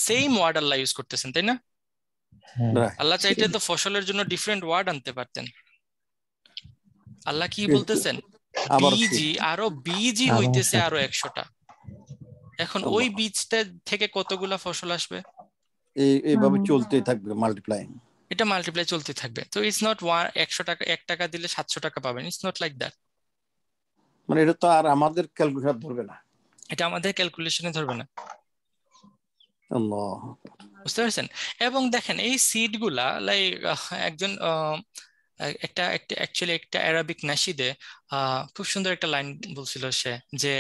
সেম ওয়ার্ড আল্লাহ ইউজ করতেছেন তাই না হ্যাঁ। আল্লাহ চাইতে তো ফসলের জন্য ডিফারেন্ট ওয়ার্ড আনতে পারতেন আল্লাহ কি বলতেছেন বীজই আরো বীজই হইতেছে আরো একশোটা এখন ওই বীজটা থেকে কতগুলা ফসল আসবে এইভাবে চলতে থাকবে মাল্টিপ্লাইং এটা মাল্টিপ্লাই চলতে থাকবে তো ইটস নট ওয়ান একশো টাকা এক টাকা দিলে সাতশো টাকা পাবেন ইটস নট লাইক দ্যাট মানে এটা তো আর আমাদের ক্যালকুলেশন ধরবে না এটা আমাদের ক্যালকুলেশনে ধরবে না বুঝতে পারছেন এবং দেখেন এই সিড গুলা লাইক একজন একটা একটা অ্যাকচুয়ালি একটা অ্যারাবিক নাসিদে খুব সুন্দর একটা লাইন বলছিল সে যে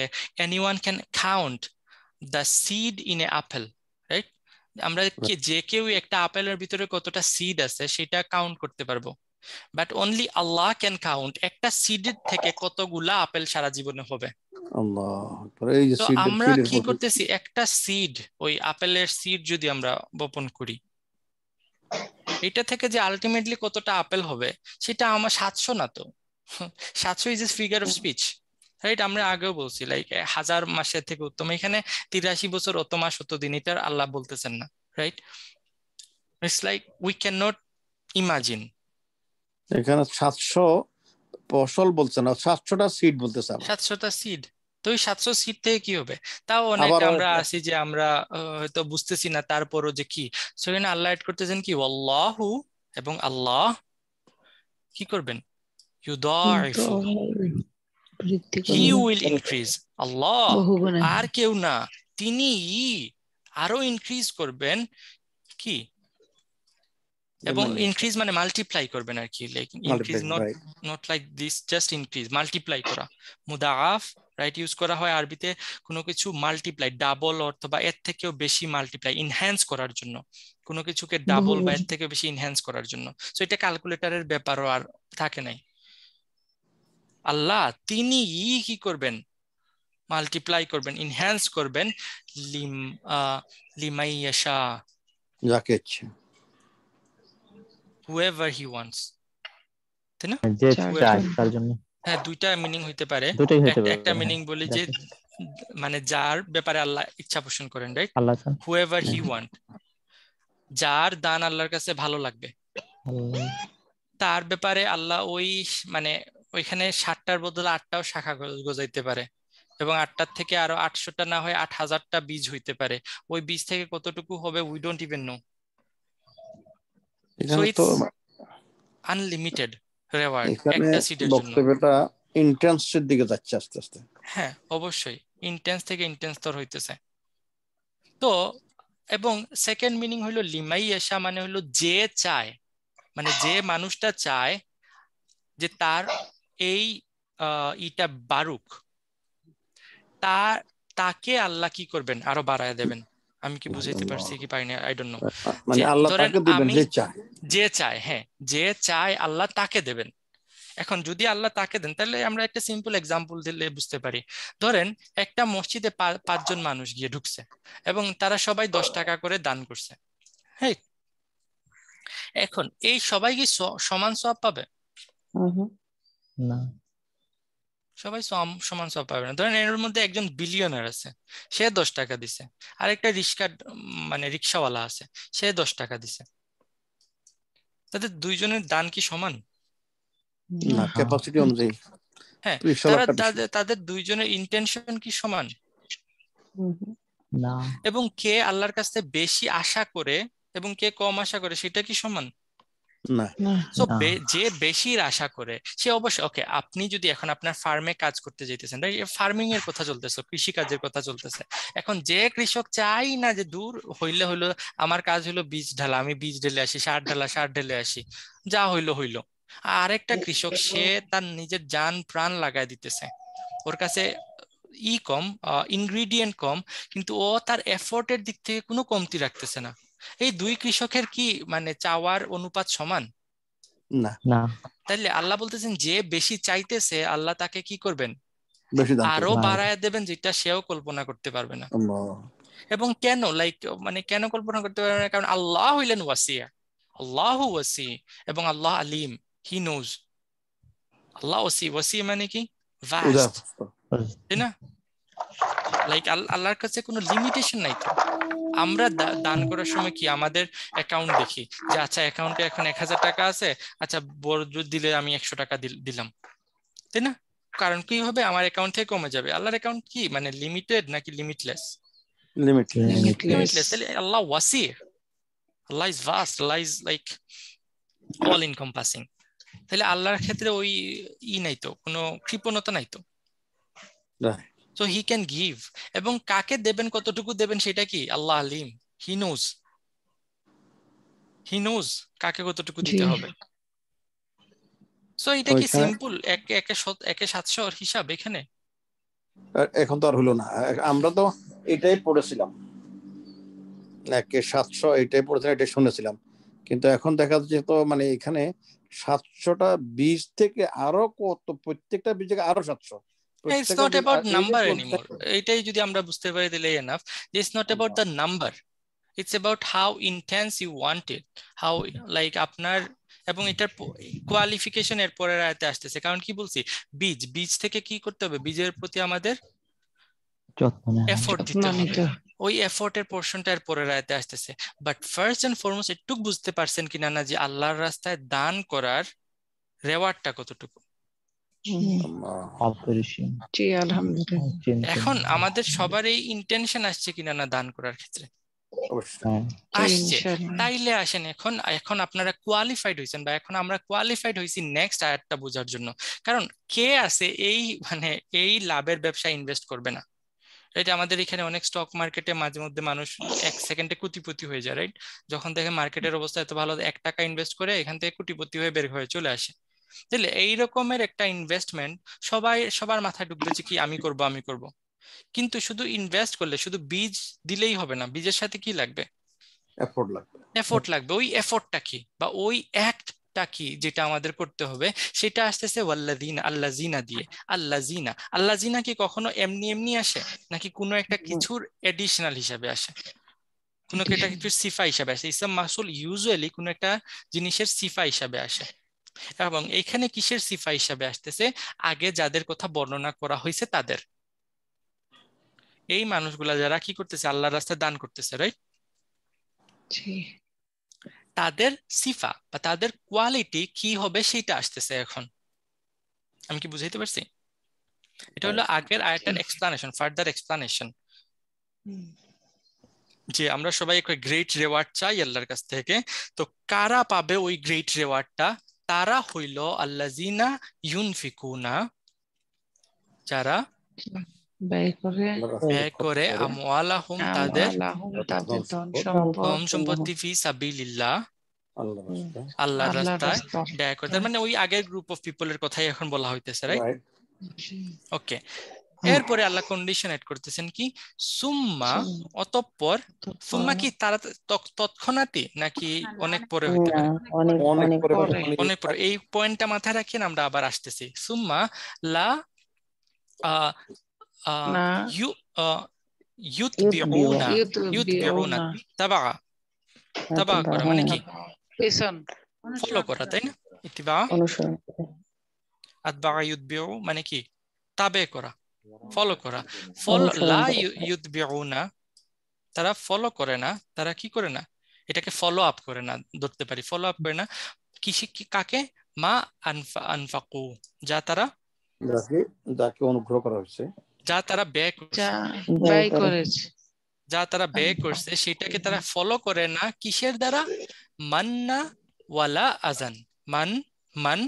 anyone can count the seed in a apple right আমরা কি যে কেউ একটা আপেলের ভিতরে কতটা সিড আছে সেটা কাউন্ট করতে পারবো but only Allah can count একটা সিডের থেকে কতগুলা আপেল সারা জীবনে হবে আমরা কি করতেছি একটা সিড ওই আপেলের সিড যদি আমরা বপন করি এটা থেকে যে আলটিমেটলি কতটা আপেল হবে সেটা আমার সাতশো না তো সাতশো is a figure of speech right আমরা আগেও বলছি লাইক হাজার মাসের থেকে উত্তম এখানে তিরাশি বছর অত মাস অত দিন এটা আল্লাহ বলতেছেন না right it's like we can not imagine এখানে সাতশো ফসল বলছে না সাতশোটা সিড বলতেছে সাতশোটা সিড তো ওই সাতশো সিট থেকে কি হবে তাও অনেক আমরা আসি যে আমরা হয়তো বুঝতেছি না তারপরও যে কি সেখানে আল্লাহ এড করতেছেন কি আল্লাহ এবং আল্লাহ কি করবেন ইউদাইফু হি উইল ইনক্রিজ আল্লাহ আর কেউ না তিনি আরো ইনক্রিজ করবেন কি এবং ইনক্রিজ মানে মাল্টিপ্লাই করবেন আর কি like increase not not like this just increase multiply করা মুদাআফ রাইট ইউজ করা হয় আরবিতে কোনো কিছু মাল্টিপ্লাই ডাবল অথবা এর থেকেও বেশি মাল্টিপ্লাই ইনহ্যান্স করার জন্য কোনো কিছুকে ডাবল বা এর থেকে বেশি ইনহ্যান্স করার জন্য সো এটা ক্যালকুলেটরের ব্যাপারও আর থাকে নাই আল্লাহ তিনি ই কি করবেন মাল্টিপ্লাই করবেন ইনহ্যান্স করবেন লিম লিমাইয়াশা যাকে ইচ্ছা হুএভার হি ওয়ান্টস তাই না হ্যাঁ, যে চায় তার জন্য হ্যাঁ দুইটা মিনিং হইতে পারে একটা মিনিং বলি যে মানে যার ব্যাপারে আল্লাহ ইচ্ছা পোষণ করেন রাইট হুয়েভার হি ওয়ান্ট যার দান আল্লাহর কাছে ভালো লাগবে তার ব্যাপারে আল্লাহ ওই মানে ওইখানে ষাটটার বদলে আটটাও শাখা গজাইতে পারে এবং আটটার থেকে আরো আটশোটা না হয় আট হাজারটা বীজ হইতে পারে ওই বীজ থেকে কতটুকু হবে we don't even know unlimited হ্যাঁ অবশ্যই ইন্টেন্স থেকে হইতেছে তো এবং সেকেন্ড মিনিং মানে যে চায় মানে যে মানুষটা চায় যে তার এই ইটা বারুক তা তাকে আল্লাহ কি করবেন আরো বাড়ায় দেবেন আমি কি বুঝাইতে পারছি কি পারি না আই ডোন্ট নো মানে আল্লাহ তাকে দিবেন যে চায় যে চায় হ্যাঁ যে চায় আল্লাহ তাকে দেবেন এখন যদি আল্লাহ তাকে দেন তাহলে আমরা একটা সিম্পল এক্সাম্পল দিলে বুঝতে পারি ধরেন একটা মসজিদে পাঁচজন মানুষ গিয়ে ঢুকছে এবং তারা সবাই দশ টাকা করে দান করছে হ্যাঁ এখন এই সবাই কি সমান সব পাবে না সবাই সমান সব পাবে না ধরেন এর মধ্যে একজন বিলিয়নার আছে সে দশ টাকা দিছে একটা রিক্সা মানে রিক্সাওয়ালা আছে সে দশ টাকা দিছে তাদের দুইজনের দান কি সমান হ্যাঁ তাদের দুইজনের ইন্টেনশন কি সমান না এবং কে আল্লাহর কাছে বেশি আশা করে এবং কে কম আশা করে সেটা কি সমান সো যে বেশি আশা করে সে অবশ্যই ওকে আপনি যদি এখন আপনার ফার্মে কাজ করতে যেতেছেন ফার্মিং এর কথা চলতেছে কৃষি কাজের কথা চলতেছে এখন যে কৃষক চাই না যে দূর হইলে হইলো আমার কাজ হলো বীজ ঢালা আমি বীজ ঢেলে আসি সার ঢালা সার ঢেলে আসি যা হইলো হইলো আর একটা কৃষক সে তার নিজের যান প্রাণ লাগাই দিতেছে ওর কাছে ই কম ইনগ্রিডিয়েন্ট কম কিন্তু ও তার এফোর্টের দিক থেকে কোনো কমতি রাখতেছে না এই দুই কৃষকের কি মানে চাওয়ার অনুপাত সমান না না তাহলে আল্লাহ বলতেছেন যে বেশি চাইতেছে আল্লাহ তাকে কি করবেন আরো বাড়ায় দেবেন যেটা সেও কল্পনা করতে পারবে না এবং কেন লাইক মানে কেন কল্পনা করতে পারবে না কারণ আল্লাহ হইলেন ওয়াসিয়া আল্লাহ ওয়াসি এবং আল্লাহ আলিম হি নোজ আল্লাহ ওয়াসি ওয়াসি মানে কি তাই না লাইক আল্লাহর কাছে কোনো লিমিটেশন নাই তো আমরা দান করার সময় কি আমাদের অ্যাকাউন্ট দেখি যে আচ্ছা অ্যাকাউন্টে এখন এক হাজার টাকা আছে আচ্ছা বড়জোর দিলে আমি একশো টাকা দিলাম তাই না কারণ কি হবে আমার অ্যাকাউন্ট থেকে কমে যাবে আল্লাহর অ্যাকাউন্ট কি মানে লিমিটেড নাকি লিমিটলেস লিমিটলেস তাহলে আল্লাহ ওয়াসি Allah is vast Allah is like all encompassing তাহলে আল্লাহর ক্ষেত্রে ওই ই নাই তো কোনো কৃপণতা নাই তো সো হি ক্যান গিভ এবং কাকে দেবেন কতটুকু দেবেন সেটা কি আল্লাহ আলিম হি নোজ হি নোজ কাকে কতটুকু দিতে হবে সো এটা কি সিম্পল একে একে একে সাতশো হিসাব এখানে এখন তো আর হলো না আমরা তো এটাই পড়েছিলাম একে সাতশো এটাই পড়েছিলাম এটাই শুনেছিলাম কিন্তু এখন দেখা যাচ্ছে তো মানে এখানে সাতশোটা বীজ থেকে আরো কত প্রত্যেকটা বীজ থেকে আরো সাতশো it's not about number anymore এটাই যদি আমরা বুঝতে পারি দিলে এনাফ যে it's not about the number it's about how intense you want it how like আপনার এবং এটার কোয়ালিফিকেশন এর পরের আয়তে আসতেছে কারণ কি বলছি বীজ বীজ থেকে কি করতে হবে বীজের প্রতি আমাদের এফোর্ট দিতে হবে ওই এফোর্টের পোর্শনটা এর পরের আয়তে আসতেছে বাট ফার্স্ট এন্ড ফরমোস্ট একটু বুঝতে পারছেন কিনা না যে আল্লাহর রাস্তায় দান করার রেওয়ার্ডটা কতটুকু এখন আমাদের সবার এই ইন্টেনশন আসছে কিনা না দান করার ক্ষেত্রে হ্যাঁ। আসছে তাইলে আসেন এখন এখন আপনারা কোয়ালিফাইড হয়েছেন বা এখন আমরা কোয়ালিফাইড হয়েছি নেক্সট আয়াতটা বোঝার জন্য কারণ কে আছে এই মানে এই লাভের ব্যবসায় ইনভেস্ট করবে না রাইট আমাদের এখানে অনেক স্টক মার্কেটে মাঝে মধ্যে মানুষ এক সেকেন্ডে কুটিপতি হয়ে যায় রাইট যখন দেখে মার্কেটের অবস্থা এত ভালো এক টাকা ইনভেস্ট করে এখান থেকে কুটিপতি হয়ে বের হয়ে চলে আসে তাহলে এই রকমের একটা ইনভেস্টমেন্ট সবাই সবার মাথায় ঢুকবে যে কি আমি করব আমি করব কিন্তু শুধু ইনভেস্ট করলে শুধু বীজ দিলেই হবে না বীজের সাথে কি লাগবে এফোর্ট লাগবে এফোর্ট লাগবে ওই এফোর্টটা কি বা ওই অ্যাক্ট কি যেটা আমাদের করতে হবে সেটা আসতেছে ওয়াল্লাদিনা আল্লাজিনা দিয়ে আল্লাজিনা আল্লাজিনা কি কখনো এমনি এমনি আসে নাকি কোনো একটা কিছুর এডিশনাল হিসাবে আসে কোনো একটা কিছু সিফা হিসাবে আসে ইসলাম মাসুল ইউজুয়ালি কোনো একটা জিনিসের সিফা হিসাবে আসে এবং এখানে কিসের সিফা হিসাবে আসতেছে আগে যাদের কথা বর্ণনা করা হয়েছে তাদের এই মানুষগুলা যারা কি করতেছে আল্লাহর রাস্তায় দান করতেছে রাইট তাদের সিফা বা তাদের কোয়ালিটি কি হবে সেটা আসতেছে এখন আমি কি বুঝাইতে পারছি এটা হলো আগের আয়াতের এক্সপ্লানেশন ফার্দার এক্সপ্লানেশন যে আমরা সবাই একটা গ্রেট রেওয়ার্ড চাই আল্লাহর কাছ থেকে তো কারা পাবে ওই গ্রেট রেওয়ার্ডটা তারা হইল আল্লাজিনা ইউনফিকুনা যারা ব্যয় করে আমওয়ালাহুম তাদের ধন সম্পত্তি ফি সাবিলিল্লাহ আল্লাহ রাস্তায় ব্যয় করে তার মানে ওই আগের গ্রুপ অফ পিপলের কথাই এখন বলা হইতেছে রাইট ওকে এরপরে আল্লাহ কন্ডিশন এড করতেছেন কি সুম্মা অতঃপর সুম্মা কি তারা তৎক্ষণাতে নাকি অনেক পরে হইতে হ্যাঁ, পারে অনেক পরে এই পয়েন্টটা মাথায় রাখেন আমরা আবার আসতেছি সুম্মা লা ইউ ইউতবিউনা ইউতবিউনা হ্যাঁ, তাবা তাবা করা মানে হ্যাঁ, কি ফলো করা তাই না ইতিবা অনুসরণ আতবা ইউতবিউ মানে কি তাবে করা ফলো করা ফল লা ইউদবিউনা তারা ফলো করে না তারা কি করে না এটাকে ফলো আপ করে না ধরতে পারি ফলো আপ করে না কিসে কি কাকে মা আনফা আনফাকু যা তারা যাকে অনুগ্রহ করা হয়েছে যা তারা ব্যয় করেছে যা তারা ব্যয় করছে সেটাকে তারা ফলো করে না কিসের দ্বারা মান্না ওয়ালা আজান মান মান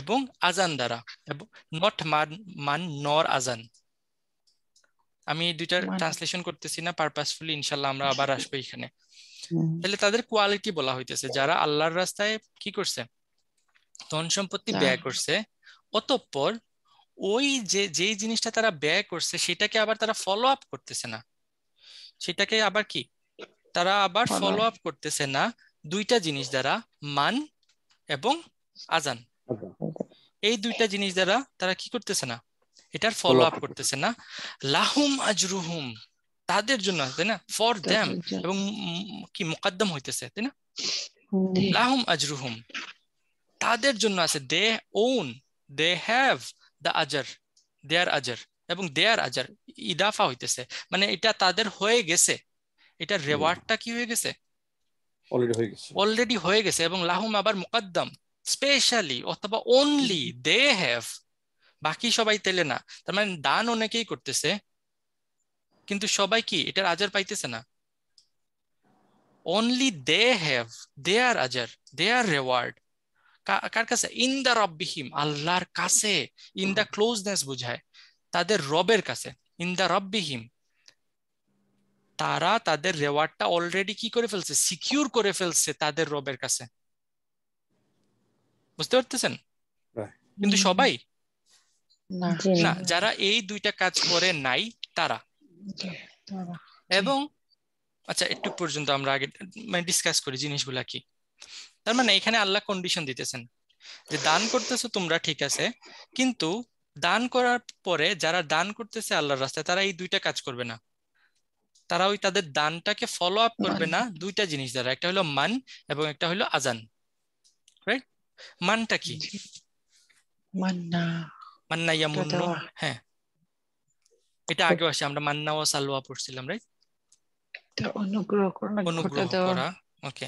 এবং আজান দ্বারা এবং নট মান মান নর আজান আমি দুইটার ট্রান্সলেশন করতেছি না পারপাসফুলি ইনশাল্লাহ আমরা আবার আসবো এখানে তাহলে তাদের কোয়ালিটি বলা হইতেছে যারা আল্লাহর রাস্তায় কি করছে ধন সম্পত্তি হ্যাঁ। ব্যয় করছে অতঃপর ওই যে যে জিনিসটা তারা ব্যয় করছে সেটাকে আবার তারা ফলো আপ করতেছে না সেটাকে আবার কি তারা আবার ফলো আপ করতেছে না দুইটা জিনিস দ্বারা মান এবং আজান এই দুইটা জিনিস দ্বারা তারা কি করতেছে না এটার ফলো আপ করতেছে না লাহুম আজরুহুম তাদের জন্য তাই না ফর দ্যাম এবং কি মুকদ্দম হইতেছে তাই না লাহুম আজরুহুম তাদের জন্য আছে they own they have the আজার দে আর আজার এবং দে আর আজার ইদাফা হইতেছে মানে এটা তাদের হয়ে গেছে এটা রেওয়ার্ডটা কি হয়ে গেছে অলরেডি হয়ে গেছে এবং লাহুম আবার মুকদ্দম স্পেশালি অথবা অনলি দে হ্যাভ বাকি সবাই তেলে না তার মানে দান অনেকেই করতেছে কিন্তু সবাই কি এটার আজার পাইতেছে না অনলি দে হ্যাভ দে আর আজার দে আর রেওয়ার্ড কার কাছে ইন দা রব্বিহিম আল্লাহর কাছে ইন দা ক্লোজনেস বুঝায় তাদের রবের কাছে ইন দা রব্বিহিম তারা তাদের রেওয়ার্ডটা অলরেডি কি করে ফেলছে সিকিউর করে ফেলছে তাদের রবের কাছে বুঝতে পারতেছেন কিন্তু সবাই না যারা এই দুইটা কাজ করে নাই তারা এবং আচ্ছা একটু পর্যন্ত আমরা আগে মানে ডিসকাস করি জিনিসগুলা কি তার মানে এখানে আল্লাহ কন্ডিশন দিতেছেন যে দান করতেছো তোমরা ঠিক আছে কিন্তু দান করার পরে যারা দান করতেছে আল্লাহর রাস্তায় তারা এই দুইটা কাজ করবে না তারা ওই তাদের দানটাকে ফলো আপ করবে না দুইটা জিনিস দ্বারা একটা হলো মান এবং একটা হলো আজান রাইট মানটা কি মান না মান্না ইয়ামুন্নু হ্যাঁ এটা আগেও আসে আমরা মান্না ও সালোয়া পড়ছিলাম রাইট অনুগ্রহ করা ওকে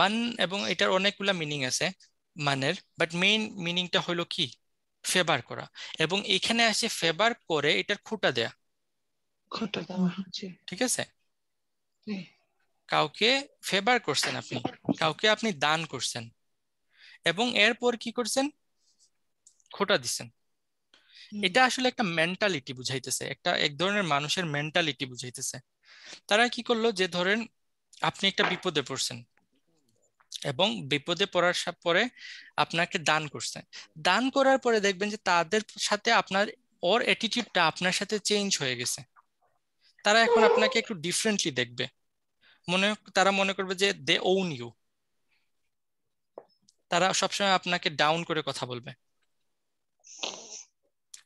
মান এবং এটার অনেকগুলো মিনিং আছে মানের বাট মেইন মিনিংটা হলো কি ফেভার করা এবং এখানে আসে ফেভার করে এটার খুঁটা দেয়া খুঁটা দেওয়া ঠিক আছে কাউকে ফেভার করছেন আপনি কাউকে আপনি দান করছেন এবং এরপর কি করছেন খোটা দিছেন এটা আসলে একটা মেন্টালিটি বুঝাইতেছে একটা এক ধরনের মানুষের মেন্টালিটি বুঝাইতেছে তারা কি করলো যে ধরেন আপনি একটা বিপদে পড়ছেন এবং বিপদে পড়ার পরে আপনাকে দান করছে দান করার পরে দেখবেন যে তাদের সাথে আপনার ওর অ্যাটিটিউডটা আপনার সাথে চেঞ্জ হয়ে গেছে তারা এখন আপনাকে একটু ডিফারেন্টলি দেখবে মনে তারা মনে করবে যে দে ওন ইউ তারা সবসময় আপনাকে ডাউন করে কথা বলবে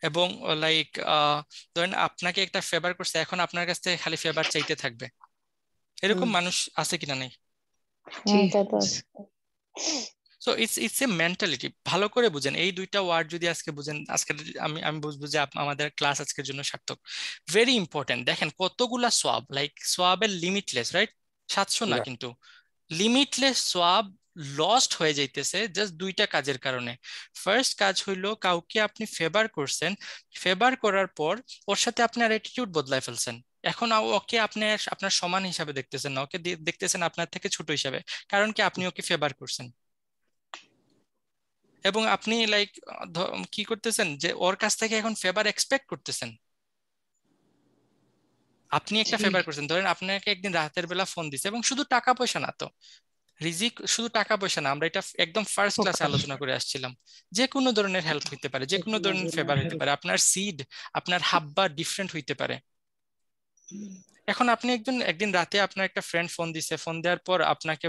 এবং লাইক uh, uh, ধরেন আপনাকে একটা ফেভার করছে এখন আপনার কাছ থেকে খালি ফেভার চাইতে থাকবে এরকম মানুষ আছে কিনা নাই so it's it's a mentality ভালো করে বুঝেন এই দুইটা ওয়ার্ড যদি আজকে বুঝেন আজকে আমি আমি বুঝবো যে আমাদের ক্লাস আজকের জন্য সার্থক ভেরি ইম্পর্টেন্ট দেখেন কতগুলা সোয়াব লাইক সোয়াবের লিমিটলেস রাইট সাতশো না কিন্তু লিমিটলেস সোয়াব লস্ট হয়ে যাইতেছে জাস্ট দুইটা কাজের কারণে ফার্স্ট কাজ হইলো কাউকে আপনি ফেভার করছেন ফেভার করার পর ওর সাথে আপনার অ্যাটিটিউড বদলায় ফেলছেন এখন ওকে আপনি আপনার সমান হিসাবে দেখতেছেন না ওকে দেখতেছেন আপনার থেকে ছোট হিসাবে কারণ কি আপনি ওকে ফেভার করছেন এবং আপনি লাইক কি করতেছেন যে ওর কাছ থেকে এখন ফেভার এক্সপেক্ট করতেছেন আপনি একটা ফেভার করছেন ধরেন আপনাকে একদিন রাতের বেলা ফোন দিছে এবং শুধু টাকা পয়সা না তো রিজিক শুধু টাকা পয়সা না আমরা এটা একদম ফার্স্ট ক্লাসে আলোচনা করে আসছিলাম যে কোনো ধরনের হেল্প হইতে পারে যে কোনো ধরনের ফেভার হইতে পারে আপনার সিড আপনার হাব্বা ডিফারেন্ট হইতে পারে এখন আপনি একজন একদিন রাতে আপনার একটা ফ্রেন্ড ফোন দিছে ফোন দেওয়ার পর আপনাকে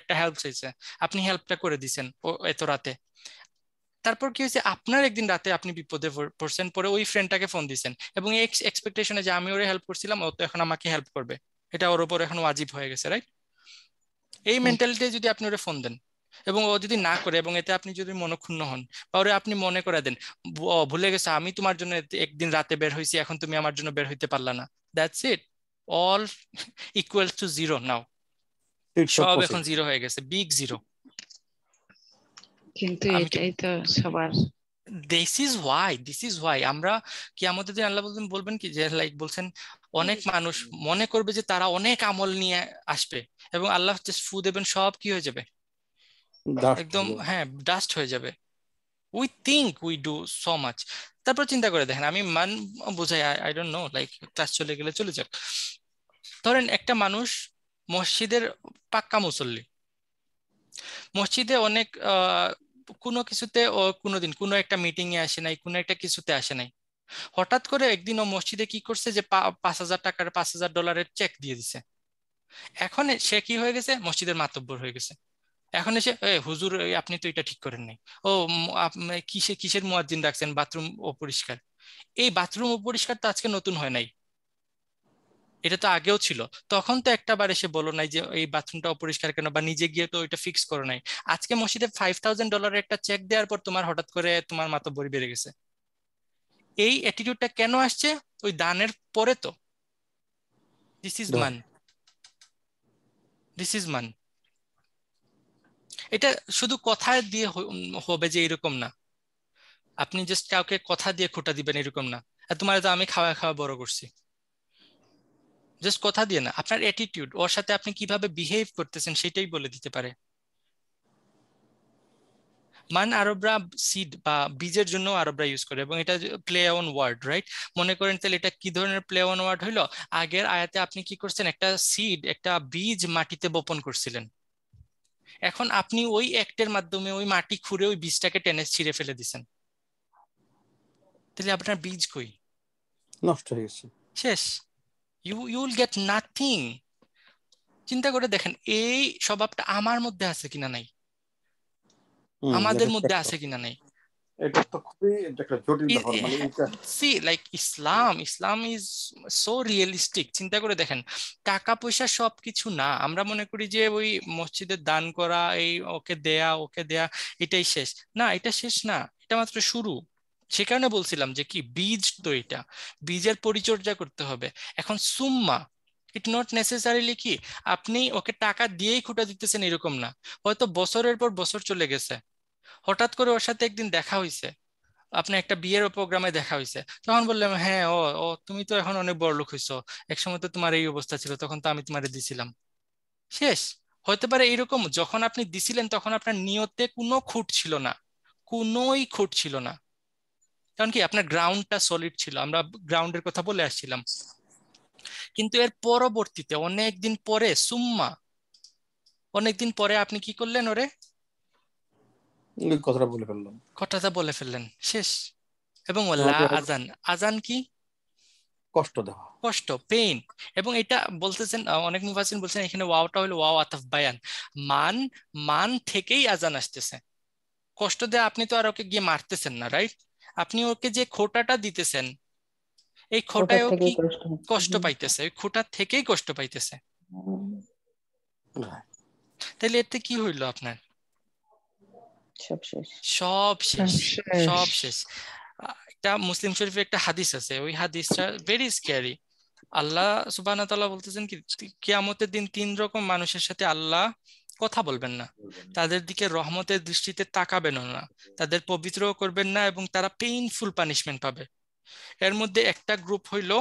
একটা হেল্প চাইছে আপনি হেল্পটা করে দিছেন ও এত রাতে তারপর কি হয়েছে আপনার একদিন রাতে আপনি বিপদে পড়ছেন পরে ওই ফ্রেন্ডটাকে ফোন দিছেন এবং এক্সপেকটেশনে যে আমি ওরে হেল্প করছিলাম ও তো এখন আমাকে হেল্প করবে এটা ওর উপর এখন ওয়াজিব হয়ে গেছে রাইট এই মেন্টালিটি যদি আপনি ওরে ফোন দেন এবং ও যদি না করে এবং এতে আপনি যদি মনক্ষুণ্ণ হন বা ওরে আপনি মনে করে দেন ভুলে গেছে আমি তোমার জন্য একদিন রাতে বের হয়েছি এখন তুমি আমার জন্য বের হইতে পারলা না that's it all equal to zero now সব এখন জিরো হয়ে গেছে বিগ জিরো কিন্তু এটাই তো সবার this is why this is why আমরা কি আমাদের আল্লাহ বলবেন বলবেন কি যে লাইক বলছেন অনেক মানুষ মনে করবে যে তারা অনেক আমল নিয়ে আসবে এবং আল্লাহ ফু দেবেন সব কি হয়ে যাবে একদম হ্যাঁ ডাস্ট হয়ে যাবে we think we do so much তারপর চিন্তা করে দেখেন আমি মান বোঝাই I don't know like class চলে গেলে চলে যাক ধরেন একটা মানুষ মসজিদের পাক্কা মুসল্লি মসজিদে অনেক কোনো কিছুতে কোনো দিন কোনো একটা মিটিং এ আসে নাই কোনো একটা কিছুতে আসে নাই হঠাৎ করে একদিন ও মসজিদে কি করছে যে পাঁচ হাজার টাকার পাঁচ হাজার ডলারের চেক দিয়ে দিছে এখন সে কি হয়ে গেছে মসজিদের মাতব্বর হয়ে গেছে এখন এসে হুজুর আপনি তো এটা ঠিক করেন নাই ও কিসে কিসের মুয়াজ্জিন রাখছেন বাথরুম অপরিষ্কার এই বাথরুম অপরিষ্কার তো আজকে নতুন হয় নাই এটা তো আগেও ছিল তখন তো একটা বার এসে বলো নাই যে এই বাথরুমটা অপরিষ্কার কেন বা নিজে গিয়ে তো ওইটা ফিক্স করো নাই আজকে মসজিদে ফাইভ থাউজেন্ড ডলারের একটা চেক দেওয়ার পর তোমার হঠাৎ করে তোমার বড়ি বেড়ে গেছে এই অ্যাটিটিউডটা কেন আসছে ওই দানের পরে তো দিস ইজ মান দিস ইজ মান এটা শুধু কথা দিয়ে হবে যে এরকম না আপনি জাস্ট কাউকে কথা দিয়ে খুঁটা দিবেন এরকম না আর তোমার তো আমি খাওয়া খাওয়া বড় করছি জাস্ট কথা দিয়ে না আপনার অ্যাটিটিউড ওর সাথে আপনি কিভাবে বিহেভ করতেছেন সেটাই বলে দিতে পারে মান আরবরা সিড বা বীজের জন্য আরবরা ইউজ করে এবং এটা প্লে অন ওয়ার্ড রাইট মনে করেন তাহলে এটা কি ধরনের প্লে অন ওয়ার্ড হইলো আগের আয়াতে আপনি কি করছেন একটা সিড একটা বীজ মাটিতে বপন করছিলেন এখন আপনি ওই অ্যাক্টের মাধ্যমে ওই মাটি খুঁড়ে ওই বীজটাকে টেনে ছিঁড়ে ফেলে দিছেন তাহলে আপনার বীজ কই নষ্ট হয়ে গেছে শেষ ইউ ইউল গেট নাথিং চিন্তা করে দেখেন এই স্বভাবটা আমার মধ্যে আছে কিনা নাই আমাদের মধ্যে আছে কিনা নাই সি লাইক মানে Islam Islam is so realistic চিন্তা করে দেখেন টাকা পয়সা সবকিছু না আমরা মনে করি যে ওই মসজিদে দান করা এই ওকে দেয়া ওকে দেয়া এটাই শেষ না এটা শেষ না এটা মাত্র শুরু সে কারণে বলছিলাম যে কি বীজ তো এটা বীজের পরিচর্যা করতে হবে এখন সুম্মা ইট নট নেসেসারিলি কি আপনি ওকে টাকা দিয়েই খুঁটা দিতেছেন এরকম না হয়তো বছরের পর বছর চলে গেছে হঠাৎ করে ওর সাথে একদিন দেখা হয়েছে আপনি একটা বিয়ের প্রোগ্রামে দেখা হয়েছে তখন বললাম হ্যাঁ ও ও তুমি তো এখন অনেক বড় লোক এক একসময় তো তোমার এই অবস্থা ছিল তখন তো আমি তোমার দিছিলাম শেষ হতে পারে এরকম যখন আপনি দিছিলেন তখন আপনার নিয়তে কোনো খুঁট ছিল না কোনোই খুঁট ছিল না কারণ কি আপনার গ্রাউন্ডটা সলিড ছিল আমরা গ্রাউন্ডের কথা বলে আসছিলাম কিন্তু এর পরবর্তীতে অনেক দিন পরে সুম্মা অনেকদিন পরে আপনি কি করলেন ওরে কথাটা বলে ফেললাম কথাটা বলে ফেললেন শেষ এবং লা আজান আজান কি কষ্ট দেওয়া কষ্ট পেইন এবং এটা বলতেছেন অনেক মুফাসিন বলছেন এখানে ওয়াওটা হলো ওয়াও আতাফ বায়ান মান মান থেকেই আজান আসতেছে কষ্ট দেয়া আপনি তো আর ওকে গিয়ে মারতেছেন না রাইট আপনি ওকে যে খোটাটা দিতেছেন এই ও কি কষ্ট পাইতেছে খোটা থেকেই কষ্ট পাইতেছে তাহলে এতে কি হইল আপনার সব শেষ সব শেষ একটা মুসলিম শরীফের একটা হাদিস আছে ওই হাদিসটা ভেরি স্কেয়ারি আল্লাহ সুবাহ বলতেছেন কি কেয়ামতের দিন তিন রকম মানুষের সাথে আল্লাহ কথা বলবেন না তাদের দিকে রহমতের দৃষ্টিতে তাকাবেন না তাদের পবিত্র করবেন না এবং তারা পেইনফুল পানিশমেন্ট পাবে এর মধ্যে একটা গ্রুপ হইল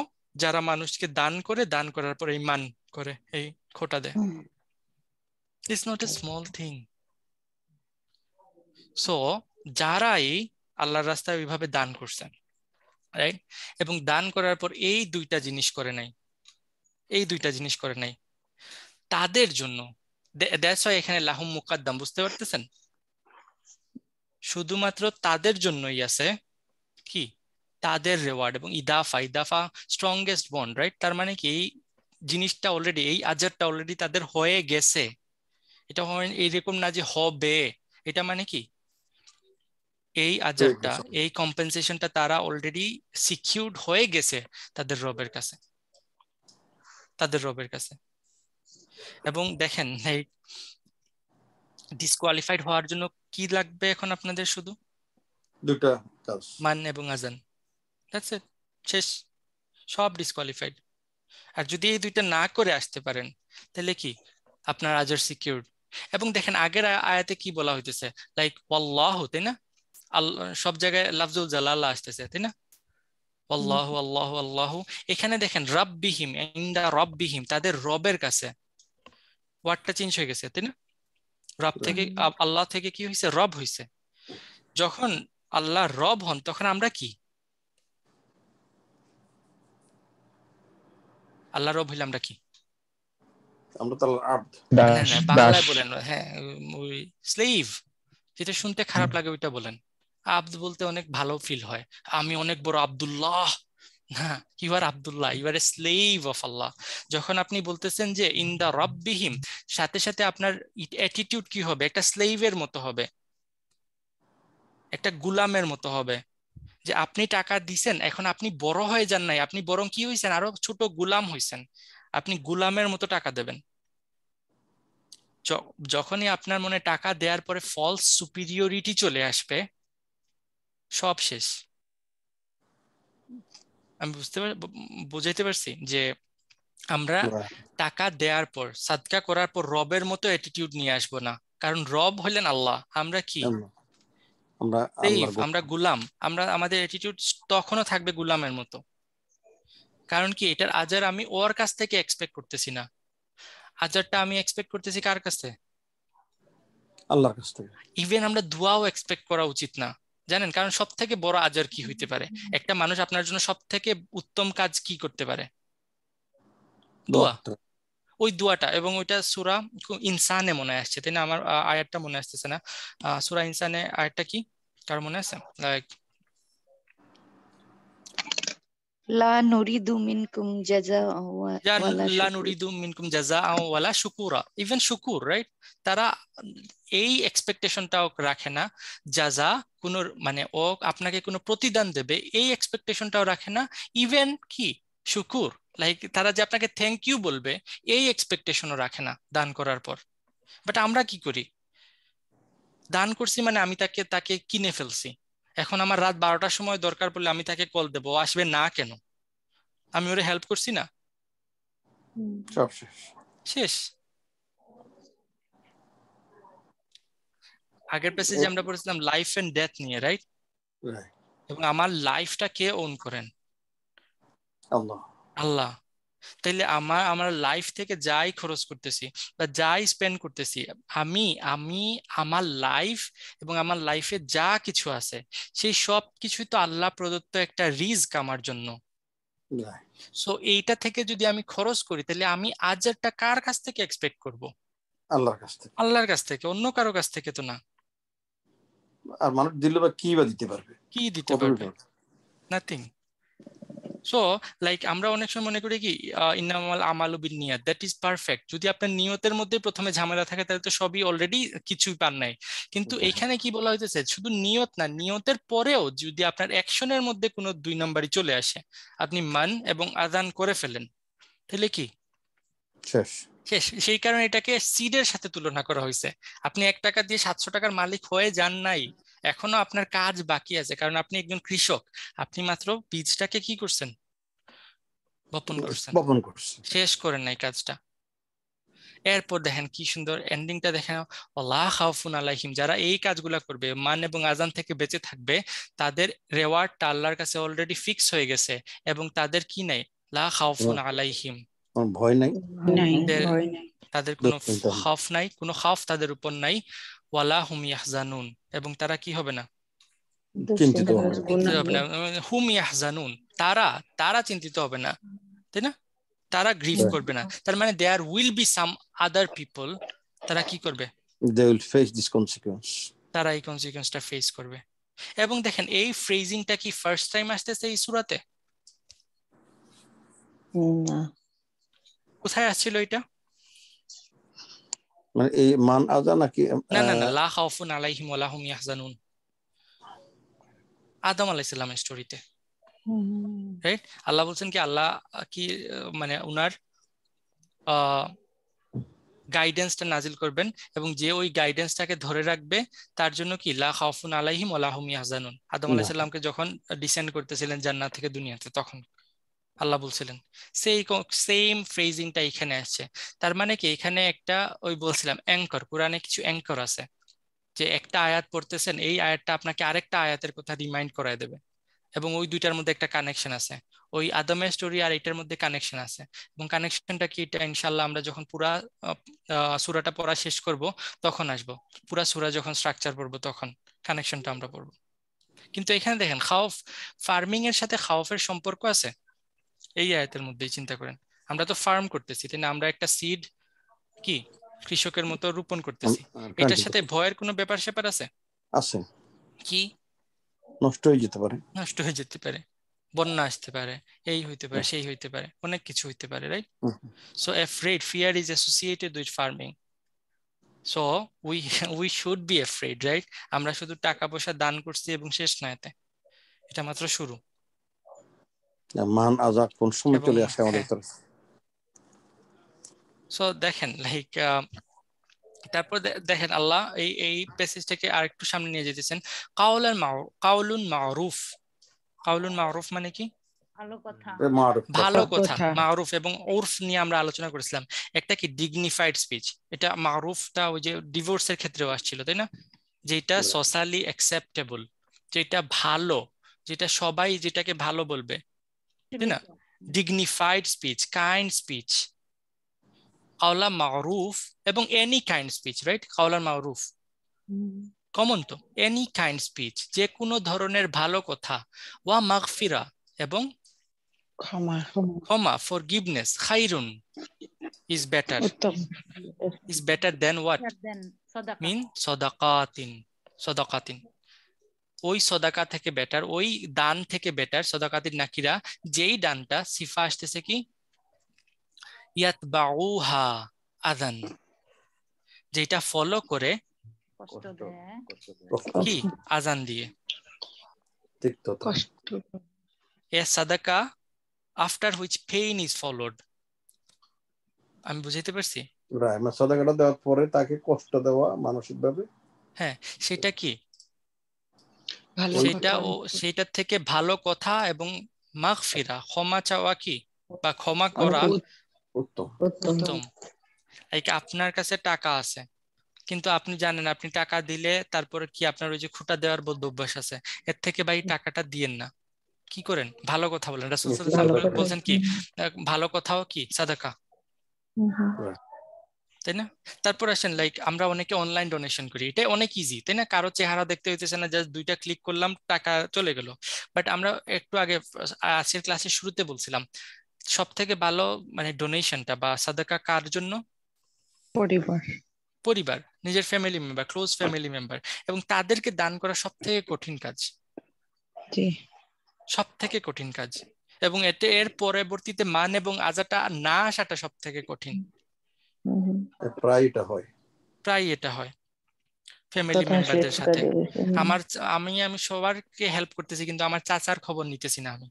যারা মানুষকে দান করে দান করার এই মান করে এই খোটা দেয় it's not a small thing so যারাই আল্লাহর রাস্তায় ওইভাবে দান করছেন রাইট এবং দান করার পর এই দুইটা জিনিস করে নাই এই দুইটা জিনিস করে নাই তাদের জন্য দ্যাটস এখানে লাহুম মুকাদ্দাম বুঝতে পারতেছেন শুধুমাত্র তাদের জন্যই আছে কি তাদের রেওয়ার্ড এবং ইদাফা ইদাফা স্ট্রংগেস্ট বন্ড রাইট তার মানে কি এই জিনিসটা অলরেডি এই আজারটা অলরেডি তাদের হয়ে গেছে এটা এইরকম না যে হবে এটা মানে কি এই আজারটা এই কম্পেনসেশনটা তারা অলরেডি সিকিউর হয়ে গেছে তাদের রবের কাছে তাদের রবের কাছে এবং দেখেন লাইক ডিসকোয়ালিফাইড হওয়ার জন্য কি লাগবে এখন আপনাদের শুধু দুটো মান এবং আজান দ্যাটস ইট শেষ সব ডিসকোয়ালিফাইড আর যদি এই দুইটা না করে আসতে পারেন তাহলে কি আপনার আজার সিকিউরড এবং দেখেন আগের আয়াতে কি বলা হইতেছে লাইক ওয়াল্লাহ তাই না সব জায়গায় লাফজুল জালাল্লাহ আসতেছে তাই না আল্লাহ আল্লাহ আল্লাহ এখানে দেখেন রব্বিহিম ইন্দা রব্বিহিম তাদের রবের কাছে ওয়ার্ডটা চেঞ্জ হয়ে গেছে তাই না রব থেকে আল্লাহ থেকে কি হয়েছে রব হয়েছে যখন আল্লাহ রব হন তখন আমরা কি আল্লাহ রব হইলে আমরা কি আমরা তো হ্যাঁ, হ্যাঁ, বাংলায় বলেন হ্যাঁ ওই স্লেভ যেটা শুনতে খারাপ লাগে ওইটা বলেন আব্দ বলতে অনেক ভালো ফিল হয় আমি অনেক বড় আব্দুল্লাহ না you are Abdullah you are a slave of Allah যখন আপনি বলতেছেন যে ইন দা রব্বিহিম সাথে সাথে আপনার অ্যাটিটিউড কি হবে একটা স্লেভের মতো হবে একটা গুলামের মতো হবে যে আপনি টাকা দিছেন এখন আপনি বড় হয়ে যান নাই আপনি বরং কি হয়েছেন আরো ছোট গুলাম হয়েছেন আপনি গুলামের মতো টাকা দেবেন যখনই আপনার মনে টাকা দেওয়ার পরে ফলস সুপিরিয়রিটি চলে আসবে সব শেষ আমি বুঝতে বুঝাইতে পারছি যে আমরা টাকা দেওয়ার পর সাদকা করার পর রবের মতো অ্যাটিটিউড নিয়ে আসবো না কারণ রব হলেন আল্লাহ আমরা কি আমরা গুলাম আমরা আমাদের অ্যাটিটিউড তখনও থাকবে গুলামের মতো কারণ কি এটার আজার আমি ওর কাছ থেকে এক্সপেক্ট করতেছি না আজারটা আমি এক্সপেক্ট করতেছি কার কাছে আল্লাহর কাছ থেকে ইভেন আমরা দোয়াও এক্সপেক্ট করা উচিত না জানেন কারণ সব থেকে বড় আজার কি হইতে পারে একটা মানুষ আপনার জন্য সব থেকে উত্তম কাজ কি করতে পারে দোয়া ওই দোয়াটা এবং ওইটা সুরা ইনসানে মনে আসছে তাই না আমার আয়াতটা মনে আসতেছে না সুরা ইনসানে আয়াতটা কি কার মনে আছে লাইক ইভেন শুকুর রাইট তারা এই এক্সপেকটেশনটাও রাখে না জাযা কোনো মানে ও আপনাকে কোনো প্রতিদান দেবে এই এক্সপেকটেশনটাও রাখে না ইভেন কি শুকুর লাইক তারা যে আপনাকে থ্যাংক ইউ বলবে এই এক্সপেকটেশনও রাখে না দান করার পর বাট আমরা কি করি দান করছি মানে আমি তাকে তাকে কিনে ফেলছি এখন আমার রাত বারোটার সময় দরকার পড়লে আমি তাকে কল দেবো আসবে না কেন আমি ওরে হেল্প করছি না শেষ আগের যে আমরা পড়েছিলাম লাইফ এন্ড ডেথ নিয়ে রাইট এবং আমার লাইফটা কে ওন করেন আল্লাহ আল্লাহ তাইলে আমার আমার লাইফ থেকে যাই খরচ করতেছি বা যাই স্পেন্ড করতেছি আমি আমি আমার লাইফ এবং আমার লাইফে যা কিছু আছে সেই সব কিছুই তো আল্লাহ প্রদত্ত একটা রিস্ক আমার জন্য সো এইটা থেকে যদি আমি খরচ করি তাহলে আমি আজ একটা কার কাছ থেকে এক্সপেক্ট করব আল্লাহর কাছ থেকে আল্লাহর কাছ থেকে অন্য কারো কাছ থেকে তো না আর মানুষ দিল বা কি বা দিতে পারবে কি দিতে পারবে নাথিং সো লাইক আমরা অনেক সময় মনে করি কি ইনামাল আমাল বিন নিয়াত দ্যাট ইজ পারফেক্ট যদি আপনার নিয়তের মধ্যে প্রথমে ঝামেলা থাকে তাহলে তো সবই অলরেডি কিছুই পান নাই কিন্তু এখানে কি বলা হইতেছে শুধু নিয়ত না নিয়তের পরেও যদি আপনার অ্যাকশনের মধ্যে কোনো দুই নম্বরই চলে আসে আপনি মান এবং আদান করে ফেলেন তাহলে কি শেষ শেষ সেই কারণে এটাকে সিডের সাথে তুলনা করা হয়েছে আপনি এক টাকা দিয়ে সাতশো টাকার মালিক হয়ে যান নাই এখনো আপনার কাজ বাকি আছে কারণ আপনি একজন কৃষক আপনি মাত্র বীজটাকে কি করছেন বপন করছেন বপন করছেন শেষ করেন নাই কাজটা এরপর দেখেন কি সুন্দর এন্ডিংটা দেখেন আল্লাহ খাউফুন আলাইহিম যারা এই কাজগুলো করবে মান এবং আজান থেকে বেঁচে থাকবে তাদের রেওয়ার্ডটা আল্লাহর কাছে অলরেডি ফিক্স হয়ে গেছে এবং তাদের কি নাই লা খাউফুন আলাইহিম কোনো ভয় নাই তাদের কোনো হাফ নাই কোনো হাফ তাদের উপর নাই ওয়ালা হুম ইয়াহজানুন এবং তারা কি হবে না চিন্তিত হবে না মানে হুম ইয়াহজানুন তারা তারা চিন্তিত হবে না তাই না তারা গ্রিভ হ্যাঁ। করবে না তার মানে there will be some other people তারা কি করবে they will face this consequence তারা এই কনসিকোয়েন্সটা ফেস করবে এবং দেখেন এই ফ্রেজিংটা কি ফার্স্ট টাইম আসতেছে এই সুরাতে না কোথায় আসছিল এটা মানে এই মান আজা নাকি না না না লা খাউফুন আলাইহিম ওয়া লাহুম ইয়াহজানুন আদম আলাইহিস সালামের স্টোরিতে রাইট আল্লাহ বলছেন কি আল্লাহ কি মানে উনার গাইডেন্সটা নাজিল করবেন এবং যে ওই গাইডেন্সটাকে ধরে রাখবে তার জন্য কি লা খাউফুন আলাইহিম ওয়া লাহুম ইয়াহজানুন আদম আলাইহিস সালামকে যখন ডিসেন্ড করতেছিলেন জান্নাত থেকে দুনিয়াতে তখন আল্লাহ বলছিলেন সেই সেম ফ্রেজিংটা এখানে আসছে তার মানে কি এখানে একটা ওই বলছিলাম অ্যাঙ্কর কোরআনে কিছু অ্যাঙ্কর আছে যে একটা আয়াত পড়তেছেন এই আয়াতটা আপনাকে আরেকটা আয়াতের কথা রিমাইন্ড করায় দেবে এবং ওই দুইটার মধ্যে একটা কানেকশন আছে ওই আদমের স্টোরি আর এটার মধ্যে কানেকশন আছে এবং কানেকশনটা কি এটা ইনশাল্লাহ আমরা যখন পুরা সুরাটা পড়া শেষ করব তখন আসব পুরা সুরা যখন স্ট্রাকচার পড়বো তখন কানেকশনটা আমরা পড়ব কিন্তু এখানে দেখেন খাওফ ফার্মিং এর সাথে খাওফের সম্পর্ক আছে এই আয়াতের মধ্যেই চিন্তা করেন আমরা তো ফার্ম করতেছি তাই না আমরা একটা সিড কি কৃষকের মতো রোপণ করতেছি এটার সাথে ভয়ের কোনো ব্যাপার স্যাপার আছে আছে কি নষ্ট হয়ে যেতে পারে নষ্ট হয়ে যেতে পারে বন্যা আসতে পারে এই হইতে পারে সেই হইতে পারে অনেক কিছু হইতে পারে right so afraid fear is associated with farming so we we should be afraid right আমরা শুধু টাকা পয়সা দান করছি এবং শেষ না এতে এটা মাত্র শুরু মান আজাক কোন সময় চলে আসে আমাদের তরফ হ্যাঁ। সো দেখেন লাইক তারপর দেখেন আল্লাহ এই এই প্যাসেজটাকে আর একটু সামনে নিয়ে যেতেছেন মা কাউলুন মারুফ কাউলুন মারুফ মানে কি ভালো কথা মারুফ এবং উর্ফ নিয়ে আমরা আলোচনা করেছিলাম একটা কি ডিগনিফাইড স্পিচ এটা মারুফটা ওই যে ডিভোর্সের ক্ষেত্রেও আসছিল তাই না যেটা সোশ্যালি অ্যাকসেপ্টেবল যেটা ভালো যেটা সবাই যেটাকে ভালো বলবে Değil mi? Dignified speech, kind speech. কাওলা মারুফ এবং এনি কাইন্ড স্পিচ রাইট কাওলা মারুফ কমন তো এনি কাইন্ড স্পিচ যে কোনো ধরনের ভালো কথা ওয়া মাগফিরা এবং ক্ষমা ক্ষমা ফরগিভনেস খাইরুন is better is better then what mean সদাকাতিন সদাকাতিন ওই সদাকা থেকে বেটার ওই দান থেকে বেটার সদাকাতির নাকিরা যেই দানটা সিফা আসতেছে কি ইয়াতবাউহা আদান যেটা ফলো করে কি আজান দিয়ে এ সাদাকা after which pain is followed আমি বুঝাইতে পারছি মানে সাদাকাটা দেওয়ার পরে তাকে কষ্ট দেওয়া মানসিকভাবে হ্যাঁ সেটা কি সেটা ও থেকে ভালো কথা এবং মাগফিরা ক্ষমা চাওয়া কি বা ক্ষমা করা উত্তম আপনার কাছে টাকা আছে কিন্তু আপনি জানেন আপনি টাকা দিলে তারপরে কি আপনার ওই যে খুঁটা দেওয়ার বোধ অভ্যাস আছে এর থেকে ভাই টাকাটা দিয়েন না কি করেন ভালো কথা বলেন রাসুল বলছেন কি ভালো কথাও কি সাদাকা তাই না তারপর আসেন লাইক আমরা অনেকে অনলাইন ডোনেশন করি এটা অনেক ইজি তাই না কারো চেহারা দেখতে হইতেছে না জাস্ট দুইটা ক্লিক করলাম টাকা চলে গেল বাট আমরা একটু আগে আজকের ক্লাসের শুরুতে বলছিলাম সব থেকে ভালো মানে ডোনেশনটা বা সাদাকা কার জন্য পরিবার পরিবার নিজের family member close family member এবং তাদেরকে দান করা সব থেকে কঠিন কাজ জি সব থেকে কঠিন কাজ এবং এতে এর পরবর্তীতে মান এবং আজাটা না আসাটা সব থেকে কঠিন প্রায় এটা হয় প্রায় এটা হয় ফ্যামিলি মেম্বারদের সাথে আমার আমি আমি সবারকে হেল্প করতেছি কিন্তু আমার চাচার খবর নিতেছি না আমি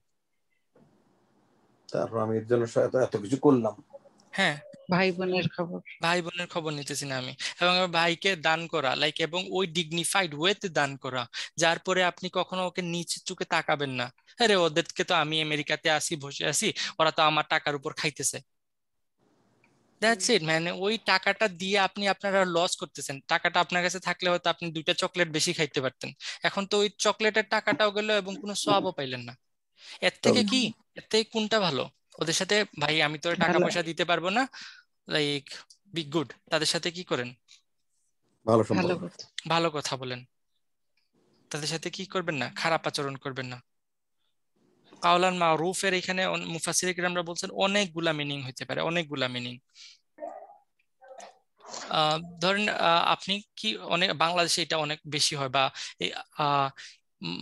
তারপর আমি এর জন্য এত কিছু করলাম হ্যাঁ ভাই বোনের খবর ভাই বোনের খবর নিতেছি না আমি এবং ভাইকে দান করা লাইক এবং ওই ডিগনিফাইড ওয়েতে দান করা যার পরে আপনি কখনো ওকে নিচে চুকে তাকাবেন না আরে ওদেরকে তো আমি আমেরিকাতে আসি বসে আছি ওরা তো আমার টাকার উপর খাইতেছে দ্যাটস ইট ম্যান ওই টাকাটা দিয়ে আপনি আপনারা লস করতেছেন টাকাটা আপনার কাছে থাকলে হয়তো আপনি দুইটা চকলেট বেশি খাইতে পারতেন এখন তো ওই চকলেটের টাকাটাও গেল এবং কোনো সোয়াবও পাইলেন না এর থেকে কি এর থেকে কোনটা ভালো ওদের সাথে ভাই আমি তো টাকা পয়সা দিতে পারবো না লাইক বিগ গুড তাদের সাথে কি করেন ভালো কথা বলেন তাদের সাথে কি করবেন না খারাপ আচরণ করবেন না কাউলান মারুফের এখানে মুফাসির আমরা বলছেন অনেকগুলা মিনিং হইতে পারে অনেকগুলা মিনিং ধরেন আপনি কি অনেক বাংলাদেশে এটা অনেক বেশি হয় বা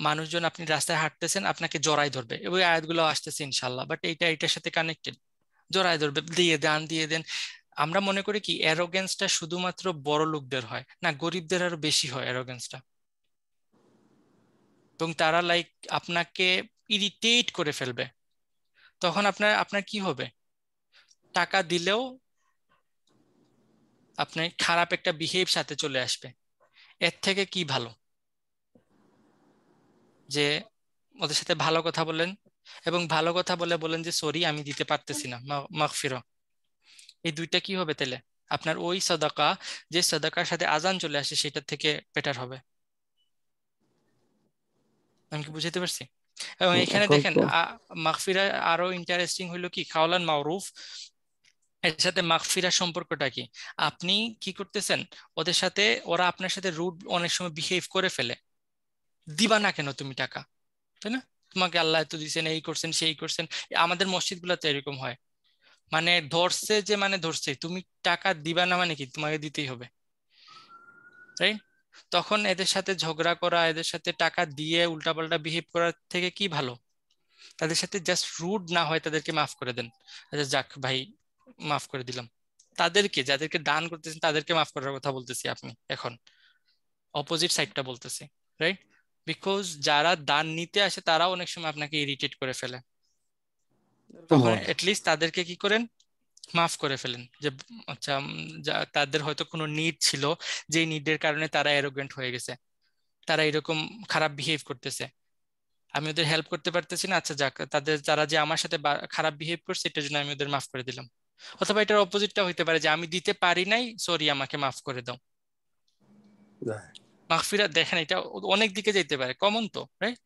মানুষজন আপনি রাস্তায় হাঁটতেছেন আপনাকে জড়াই ধরবে এবং আয়াতগুলো আসতেছে ইনশাল্লাহ বাট এইটা এটার সাথে কানেক্টেড জড়াই ধরবে দিয়ে দান দিয়ে দেন আমরা মনে করি কি অ্যারোগেন্সটা শুধুমাত্র বড় লোকদের হয় না গরিবদের আরো বেশি হয় অ্যারোগেন্সটা এবং তারা লাইক আপনাকে ইরিটেট করে ফেলবে তখন আপনার আপনার কি হবে টাকা দিলেও আপনি খারাপ একটা বিহেভ সাথে চলে আসবে এর থেকে কি ভালো যে ওদের সাথে ভালো কথা বলেন এবং ভালো কথা বলে বলেন যে সরি আমি দিতে পারতেছি না মাগফির এই দুইটা কি হবে তাহলে আপনার ওই সদাকা যে সদাকার সাথে আজান চলে আসে সেটা থেকে বেটার হবে আমি কি বুঝাতে পারছি এবং এখানে দেখেন মাগফিরা আরো ইন্টারেস্টিং হলো কি কাওলান মারুফ এর সাথে মাগফিরা সম্পর্কটা কি আপনি কি করতেছেন ওদের সাথে ওরা আপনার সাথে রুড অনেক সময় বিহেভ করে ফেলে দিবা না কেন তুমি টাকা তাই না তোমাকে আল্লাহ তো দিচ্ছেন এই করছেন সেই করছেন আমাদের মসজিদ গুলাতে এরকম হয় মানে ধরছে যে মানে ধরছে তুমি টাকা দিবা না মানে কি তোমাকে দিতেই হবে রাইট তখন এদের সাথে ঝগড়া করা এদের সাথে টাকা দিয়ে উল্টাপাল্টা বিহেভ করার থেকে কি ভালো তাদের সাথে জাস্ট রুড না হয় তাদেরকে মাফ করে দেন আচ্ছা যাক ভাই মাফ করে দিলাম তাদেরকে যাদেরকে দান করতেছেন তাদেরকে মাফ করার কথা বলতেছি আপনি এখন অপোজিট সাইডটা বলতেছি রাইট বিকজ যারা দান নিতে আসে তারাও অনেক সময় আপনাকে ইরিটেট করে ফেলে তখন অ্যাটলিস্ট তাদেরকে কি করেন মাফ করে ফেলেন যে আচ্ছা তাদের হয়তো কোনো নিড ছিল যে নিডের কারণে তারা অ্যারোগেন্ট হয়ে গেছে তারা এরকম খারাপ বিহেভ করতেছে আমি ওদের হেল্প করতে পারতেছি না আচ্ছা যাক তাদের যারা যে আমার সাথে খারাপ বিহেভ করছে এটার জন্য আমি ওদের মাফ করে দিলাম অথবা এটার অপোজিটটা হইতে পারে যে আমি দিতে পারি নাই সরি আমাকে মাফ করে দাও মাহফিরা দেখেন এটা অনেক দিকে যেতে পারে কমন তো রাইট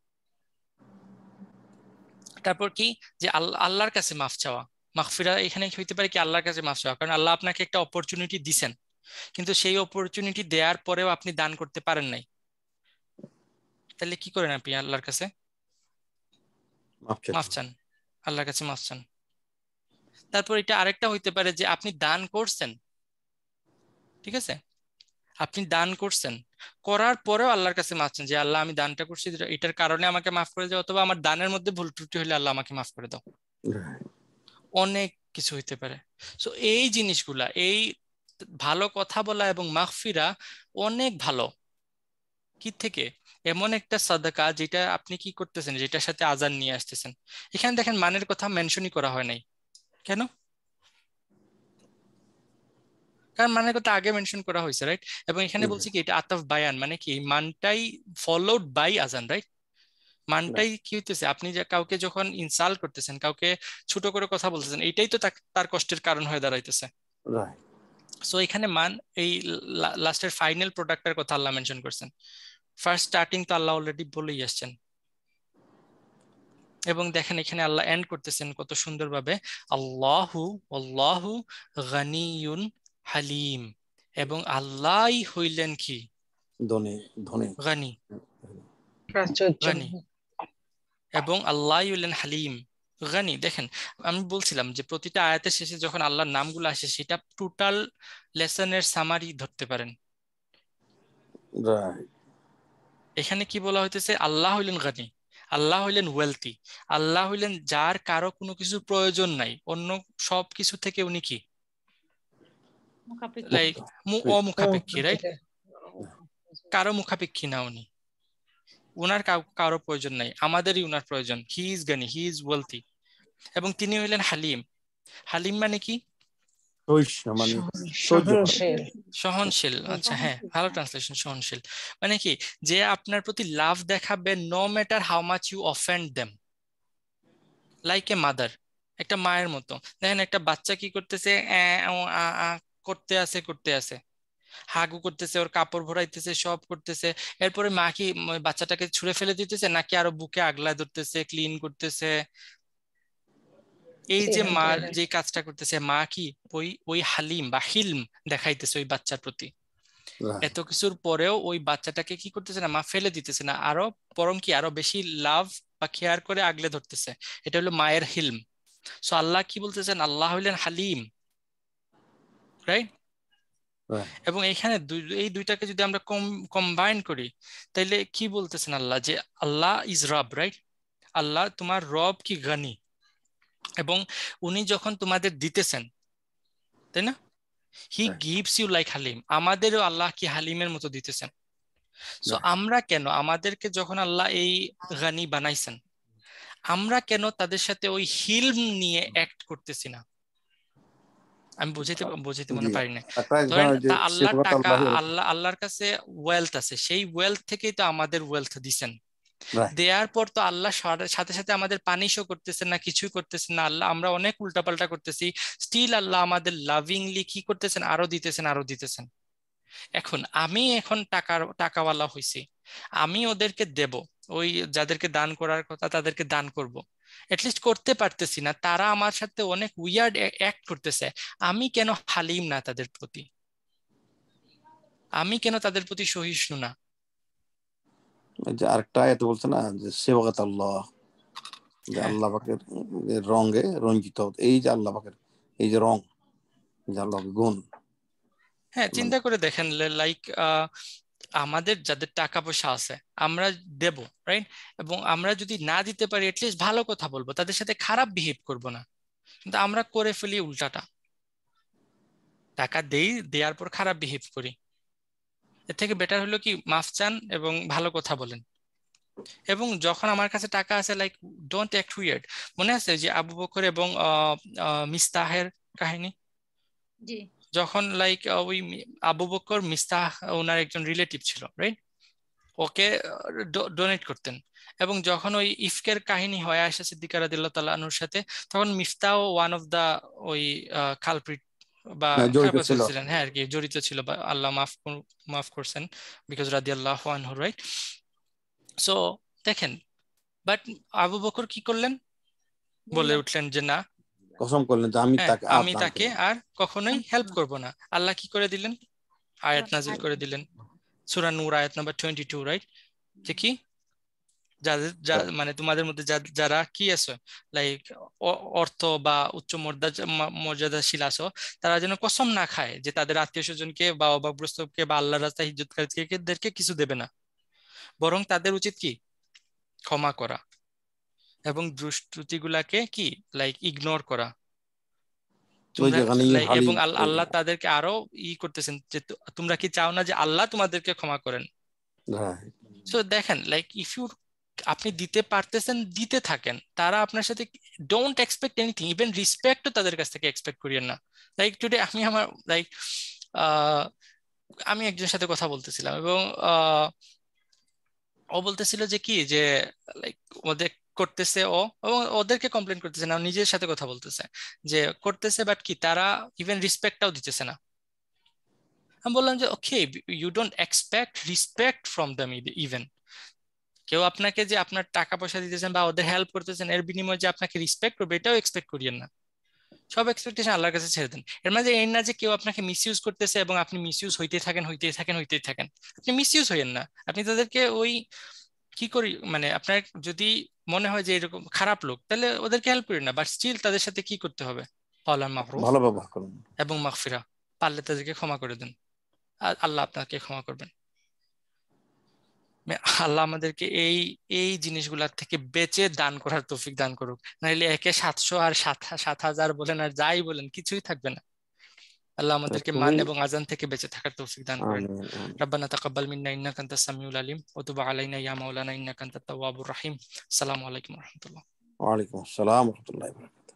তারপর কি যে আল্লাহর কাছে মাফ চাওয়া মাহফিরা এখানে হইতে পারে কি আল্লাহর কাছে মাফ চাওয়া কারণ আল্লাহ আপনাকে একটা অপরচুনিটি দিছেন কিন্তু সেই অপরচুনিটি দেওয়ার পরেও আপনি দান করতে পারেন নাই তাহলে কি করেন আপনি আল্লাহর কাছে মাফ চান আল্লাহর কাছে মাফ চান তারপর এটা আরেকটা হইতে পারে যে আপনি দান করছেন ঠিক আছে আপনি দান করছেন করার পরেও আল্লাহর কাছে মাফছেন যে আল্লাহ আমি দানটা করছি এটার কারণে আমাকে মাফ করে দাও অথবা আমার দানের মধ্যে ভুল ত্রুটি হলে আল্লাহ আমাকে মাফ করে দাও অনেক কিছু হইতে পারে সো এই জিনিসগুলা এই ভালো কথা বলা এবং মাহফিরা অনেক ভালো কি থেকে এমন একটা সাদাকা যেটা আপনি কি করতেছেন যেটার সাথে আজান নিয়ে আসতেছেন এখানে দেখেন মানের কথা মেনশনই করা হয় নাই কেন কারণ মানের কথা আগে মেনশন করা হয়েছে রাইট এবং এখানে বলছি কি এটা আতাফ বায়ান মানে কি মানটাই ফলোড বাই আজান রাইট মানটাই কি হইতেছে আপনি যে কাউকে যখন ইনসাল্ট করতেছেন কাউকে ছোট করে কথা বলতেছেন এটাই তো তার কষ্টের কারণ হয়ে দাঁড়াইতেছে সো এখানে মান এই লাস্টের ফাইনাল প্রোডাক্টের কথা আল্লাহ মেনশন করছেন ফার্স্ট স্টার্টিং তো আল্লাহ অলরেডি বলেই আসছেন এবং দেখেন এখানে আল্লাহ এন্ড করতেছেন কত সুন্দরভাবে আল্লাহু আল্লাহু গানিউন হালিম এবং আল্লাহই হইলেন কি ধনী ধনী গানি এবং আল্লাহ হালিম গানি দেখেন আমি বলছিলাম যে প্রতিটা আয়াতের শেষে যখন আল্লাহর নামগুলো আসে সেটা টোটাল লেসনের সামারি ধরতে পারেন এখানে কি বলা হইতেছে আল্লাহ হইলেন গানি আল্লাহ হইলেন ওয়েলথি আল্লাহ হইলেন যার কারো কোনো কিছু প্রয়োজন নাই অন্য সব কিছু থেকে উনি কি লাইক অমুখাপেক্ষী রাইট কারো মুখাপেক্ষী না উনি ওনার কারো প্রয়োজন নাই আমাদেরই ওনার প্রয়োজন হি ইজ গানি হি ইজ ওয়েলথি এবং তিনি হইলেন হালিম হালিম মানে কি মানে সহনশীল আচ্ছা হ্যাঁ ভালো ট্রান্সলেশন সহনশীল মানে কি যে আপনার প্রতি লাভ দেখাবে no matter how much you offend them like a mother একটা মায়ের মতো দেখেন একটা বাচ্চা কি করতেছে করতে আছে করতে আছে হাগু করতেছে ওর কাপড় ভরাইতেছে সব করতেছে এরপরে মা কি বাচ্চাটাকে ছুঁড়ে ফেলে দিতেছে নাকি আরো বুকে আগলা ধরতেছে ক্লিন করতেছে এই যে মা যে কাজটা করতেছে মা কি ওই ওই হালিম বা হিলম দেখাইতেছে ওই বাচ্চার প্রতি এত কিছুর পরেও ওই বাচ্চাটাকে কি করতেছে না মা ফেলে দিতেছে না আরো পরম কি আরো বেশি লাভ বা কেয়ার করে আগলে ধরতেছে এটা হলো মায়ের হিলম সো আল্লাহ কি বলতেছেন আল্লাহ হইলেন হালিম রাইট হ্যাঁ। এবং এখানে এই দুইটাকে যদি আমরা কম্বাইন করি তাইলে কি বলতেছেন আল্লাহ যে আল্লাহ ইজ রব রাইট আল্লাহ তোমার রব কি গানি এবং উনি যখন তোমাদের দিতেছেন তাই না হি গিভস ইউ লাইক হালিম আমাদেরও আল্লাহ কি হালিমের মতো দিতেছেন সো হ্যাঁ। আমরা কেন আমাদেরকে যখন আল্লাহ এই গানি বানাইছেন আমরা কেন তাদের সাথে ওই হিল নিয়ে অ্যাক্ট করতেছি না আমি বুঝাইতে বুঝাইতে মনে পারি না আল্লাহর টাকা আল্লাহ আল্লাহর কাছে ওয়েলথ আছে সেই ওয়েলথ থেকেই তো আমাদের ওয়েলথ দিছেন দেওয়ার পর তো আল্লাহ সাথে সাথে আমাদের পানিশও করতেছেন না কিছুই করতেছেন না আল্লাহ আমরা অনেক উল্টাপাল্টা করতেছি স্টিল আল্লাহ আমাদের লাভিংলি কি করতেছেন আরো দিতেছেন আরো দিতেছেন এখন আমি এখন টাকার টাকাওয়ালা হইছি আমি ওদেরকে দেব ওই যাদেরকে দান করার কথা তাদেরকে দান করব অ্যাটলিস্ট করতে পারতেছি না তারা আমার সাথে অনেক উইয়ার্ড অ্যাক্ট করতেছে আমি কেন হালিম না তাদের প্রতি আমি কেন তাদের প্রতি সহিষ্ণু না যে আরেকটা আয়াত বলছে না যে সেবাগাত আল্লাহ যে হ্যাঁ। আল্লাহ পাকের রঙে রঞ্জিত এই যে আল্লাহ পাকের এই যে রং যে আল্লাহ গুণ হ্যাঁ চিন্তা করে দেখেন লাইক আমাদের যাদের টাকা পয়সা আছে আমরা দেব রাইট এবং আমরা যদি না দিতে পারি এটলিস্ট ভালো কথা বলবো তাদের সাথে খারাপ বিহেভ করব না কিন্তু আমরা করে ফেলি উল্টাটা টাকা দেই দেওয়ার পর খারাপ বিহেভ করি এর থেকে বেটার হলো কি মাফ চান এবং ভালো কথা বলেন এবং যখন আমার কাছে টাকা আছে লাইক ডোন্ট অ্যাক্ট উইয়ার্ড মনে আছে যে আবু বকর এবং মিস্তাহের কাহিনী যখন লাইক ওই আবু বকর মিস্তাহ ওনার একজন রিলেটিভ ছিল রাইট ওকে ডোনেট করতেন এবং যখন ওই ইফকের কাহিনী হয় আয়সা সিদ্দিকা রাদিল্লাহ তাল্লাহ আনুর সাথে তখন মিফতাহ ওয়ান অফ দা ওই কালপ্রিট বা হ্যাঁ, ছিলেন হ্যাঁ আর কি জড়িত ছিল বা আল্লাহ মাফ মাফ করছেন বিকজ রাদি আল্লাহ আনহু রাইট সো দেখেন বাট আবু বকর কি করলেন বলে উঠলেন যে না কসম করলেন যে আমি তাকে হ্যাঁ, আমি তাকে আর কখনোই হেল্প আচ্ছা। করব না আল্লাহ কি করে দিলেন আয়াত নাজিল করে দিলেন সুরা নূর আয়াত নাম্বার 22 রাইট যে কি যাদের হ্যাঁ। মানে তোমাদের মধ্যে যারা কি আছে লাইক অর্থ বা উচ্চ মর্যাদাশীল আছো তারা যেন কসম না খায় যে তাদের আত্মীয় স্বজনকে বা অভাবগ্রস্তকে বা আল্লাহ রাস্তায় হিজতকারীদেরকে কিছু দেবে না বরং তাদের উচিত কি ক্ষমা করা এবং দুষ্টুতিগুলাকে কি লাইক ইগনোর করা মানে এবং আল্লাহ তাদেরকে আরো ই করতেছেন যে তোমরা কি চাও না যে আল্লাহ তোমাদেরকে ক্ষমা করেন সো দেখেন লাইক ইফ ইউ আপনি দিতে পারতেছেন দিতে থাকেন তারা আপনার সাথে ডোন্ট এক্সপেক্ট এনিথিং ইভেন রিসপেক্টও তাদের কাছ থেকে এক্সপেক্ট করিয়েন না লাইক টুডে আমি আমার লাইক আমি একজনের সাথে কথা বলতেছিলাম এবং ও বলতেছিল যে কি যে লাইক ওদের করতেছে ও এবং ওদেরকে কমপ্লেন করতেছে না নিজের সাথে কথা বলতেছে যে করতেছে বাট কি তারা ইভেন রিসপেক্টটাও দিতেছে না আমি বললাম যে okay you don't expect respect from them even কেউ আপনাকে যে আপনার টাকা পয়সা দিতেছেন বা ওদের হেল্প করতেছেন এর বিনিময়ে যে আপনাকে রিসপেক্ট করবে এটাও এক্সপেক্ট করিয়েন না সব এক্সপেকটেশন আল্লাহর কাছে ছেড়ে দেন এর মাঝে এই না যে কেউ আপনাকে মিসইউজ করতেছে এবং আপনি মিসইউজ হইতে থাকেন হইতে থাকেন হইতে থাকেন আপনি মিসইউজ হইয়েন না আপনি তাদেরকে ওই কি করি মানে আপনার যদি মনে হয় যে এরকম খারাপ লোক তাহলে ওদেরকে হেল্প করি না বাট স্টিল তাদের সাথে কি করতে হবে হলার মাহরুফ ভালো ব্যবহার করুন এবং মাগফিরা পারলে তাদেরকে ক্ষমা করে দেন আল্লাহ আপনাকে ক্ষমা করবেন আল্লাহ আমাদেরকে এই এই জিনিসগুলার থেকে বেঁচে দান করার তৌফিক দান করুক নাহলে একে সাতশো আর সাত সাত হাজার বলেন আর যাই বলেন কিছুই থাকবে না আল্লাহ আমাদেরকে মান এবং আজান থেকে বেঁচে থাকার তৌফিক দান করেন রব্বানা তাকাব্বাল মিন্না ইন্নাকা আনতাস সামিউল আলিম ওয়া তুব আলাইনা ইয়া মাওলানা ইন্নাকা আনতাত তাওয়াবুর রাহিম আসসালামু আলাইকুম ওয়া রাহমাতুল্লাহ ওয়া আলাইকুম আসসালাম ওয়া রাহমাতুল্লাহি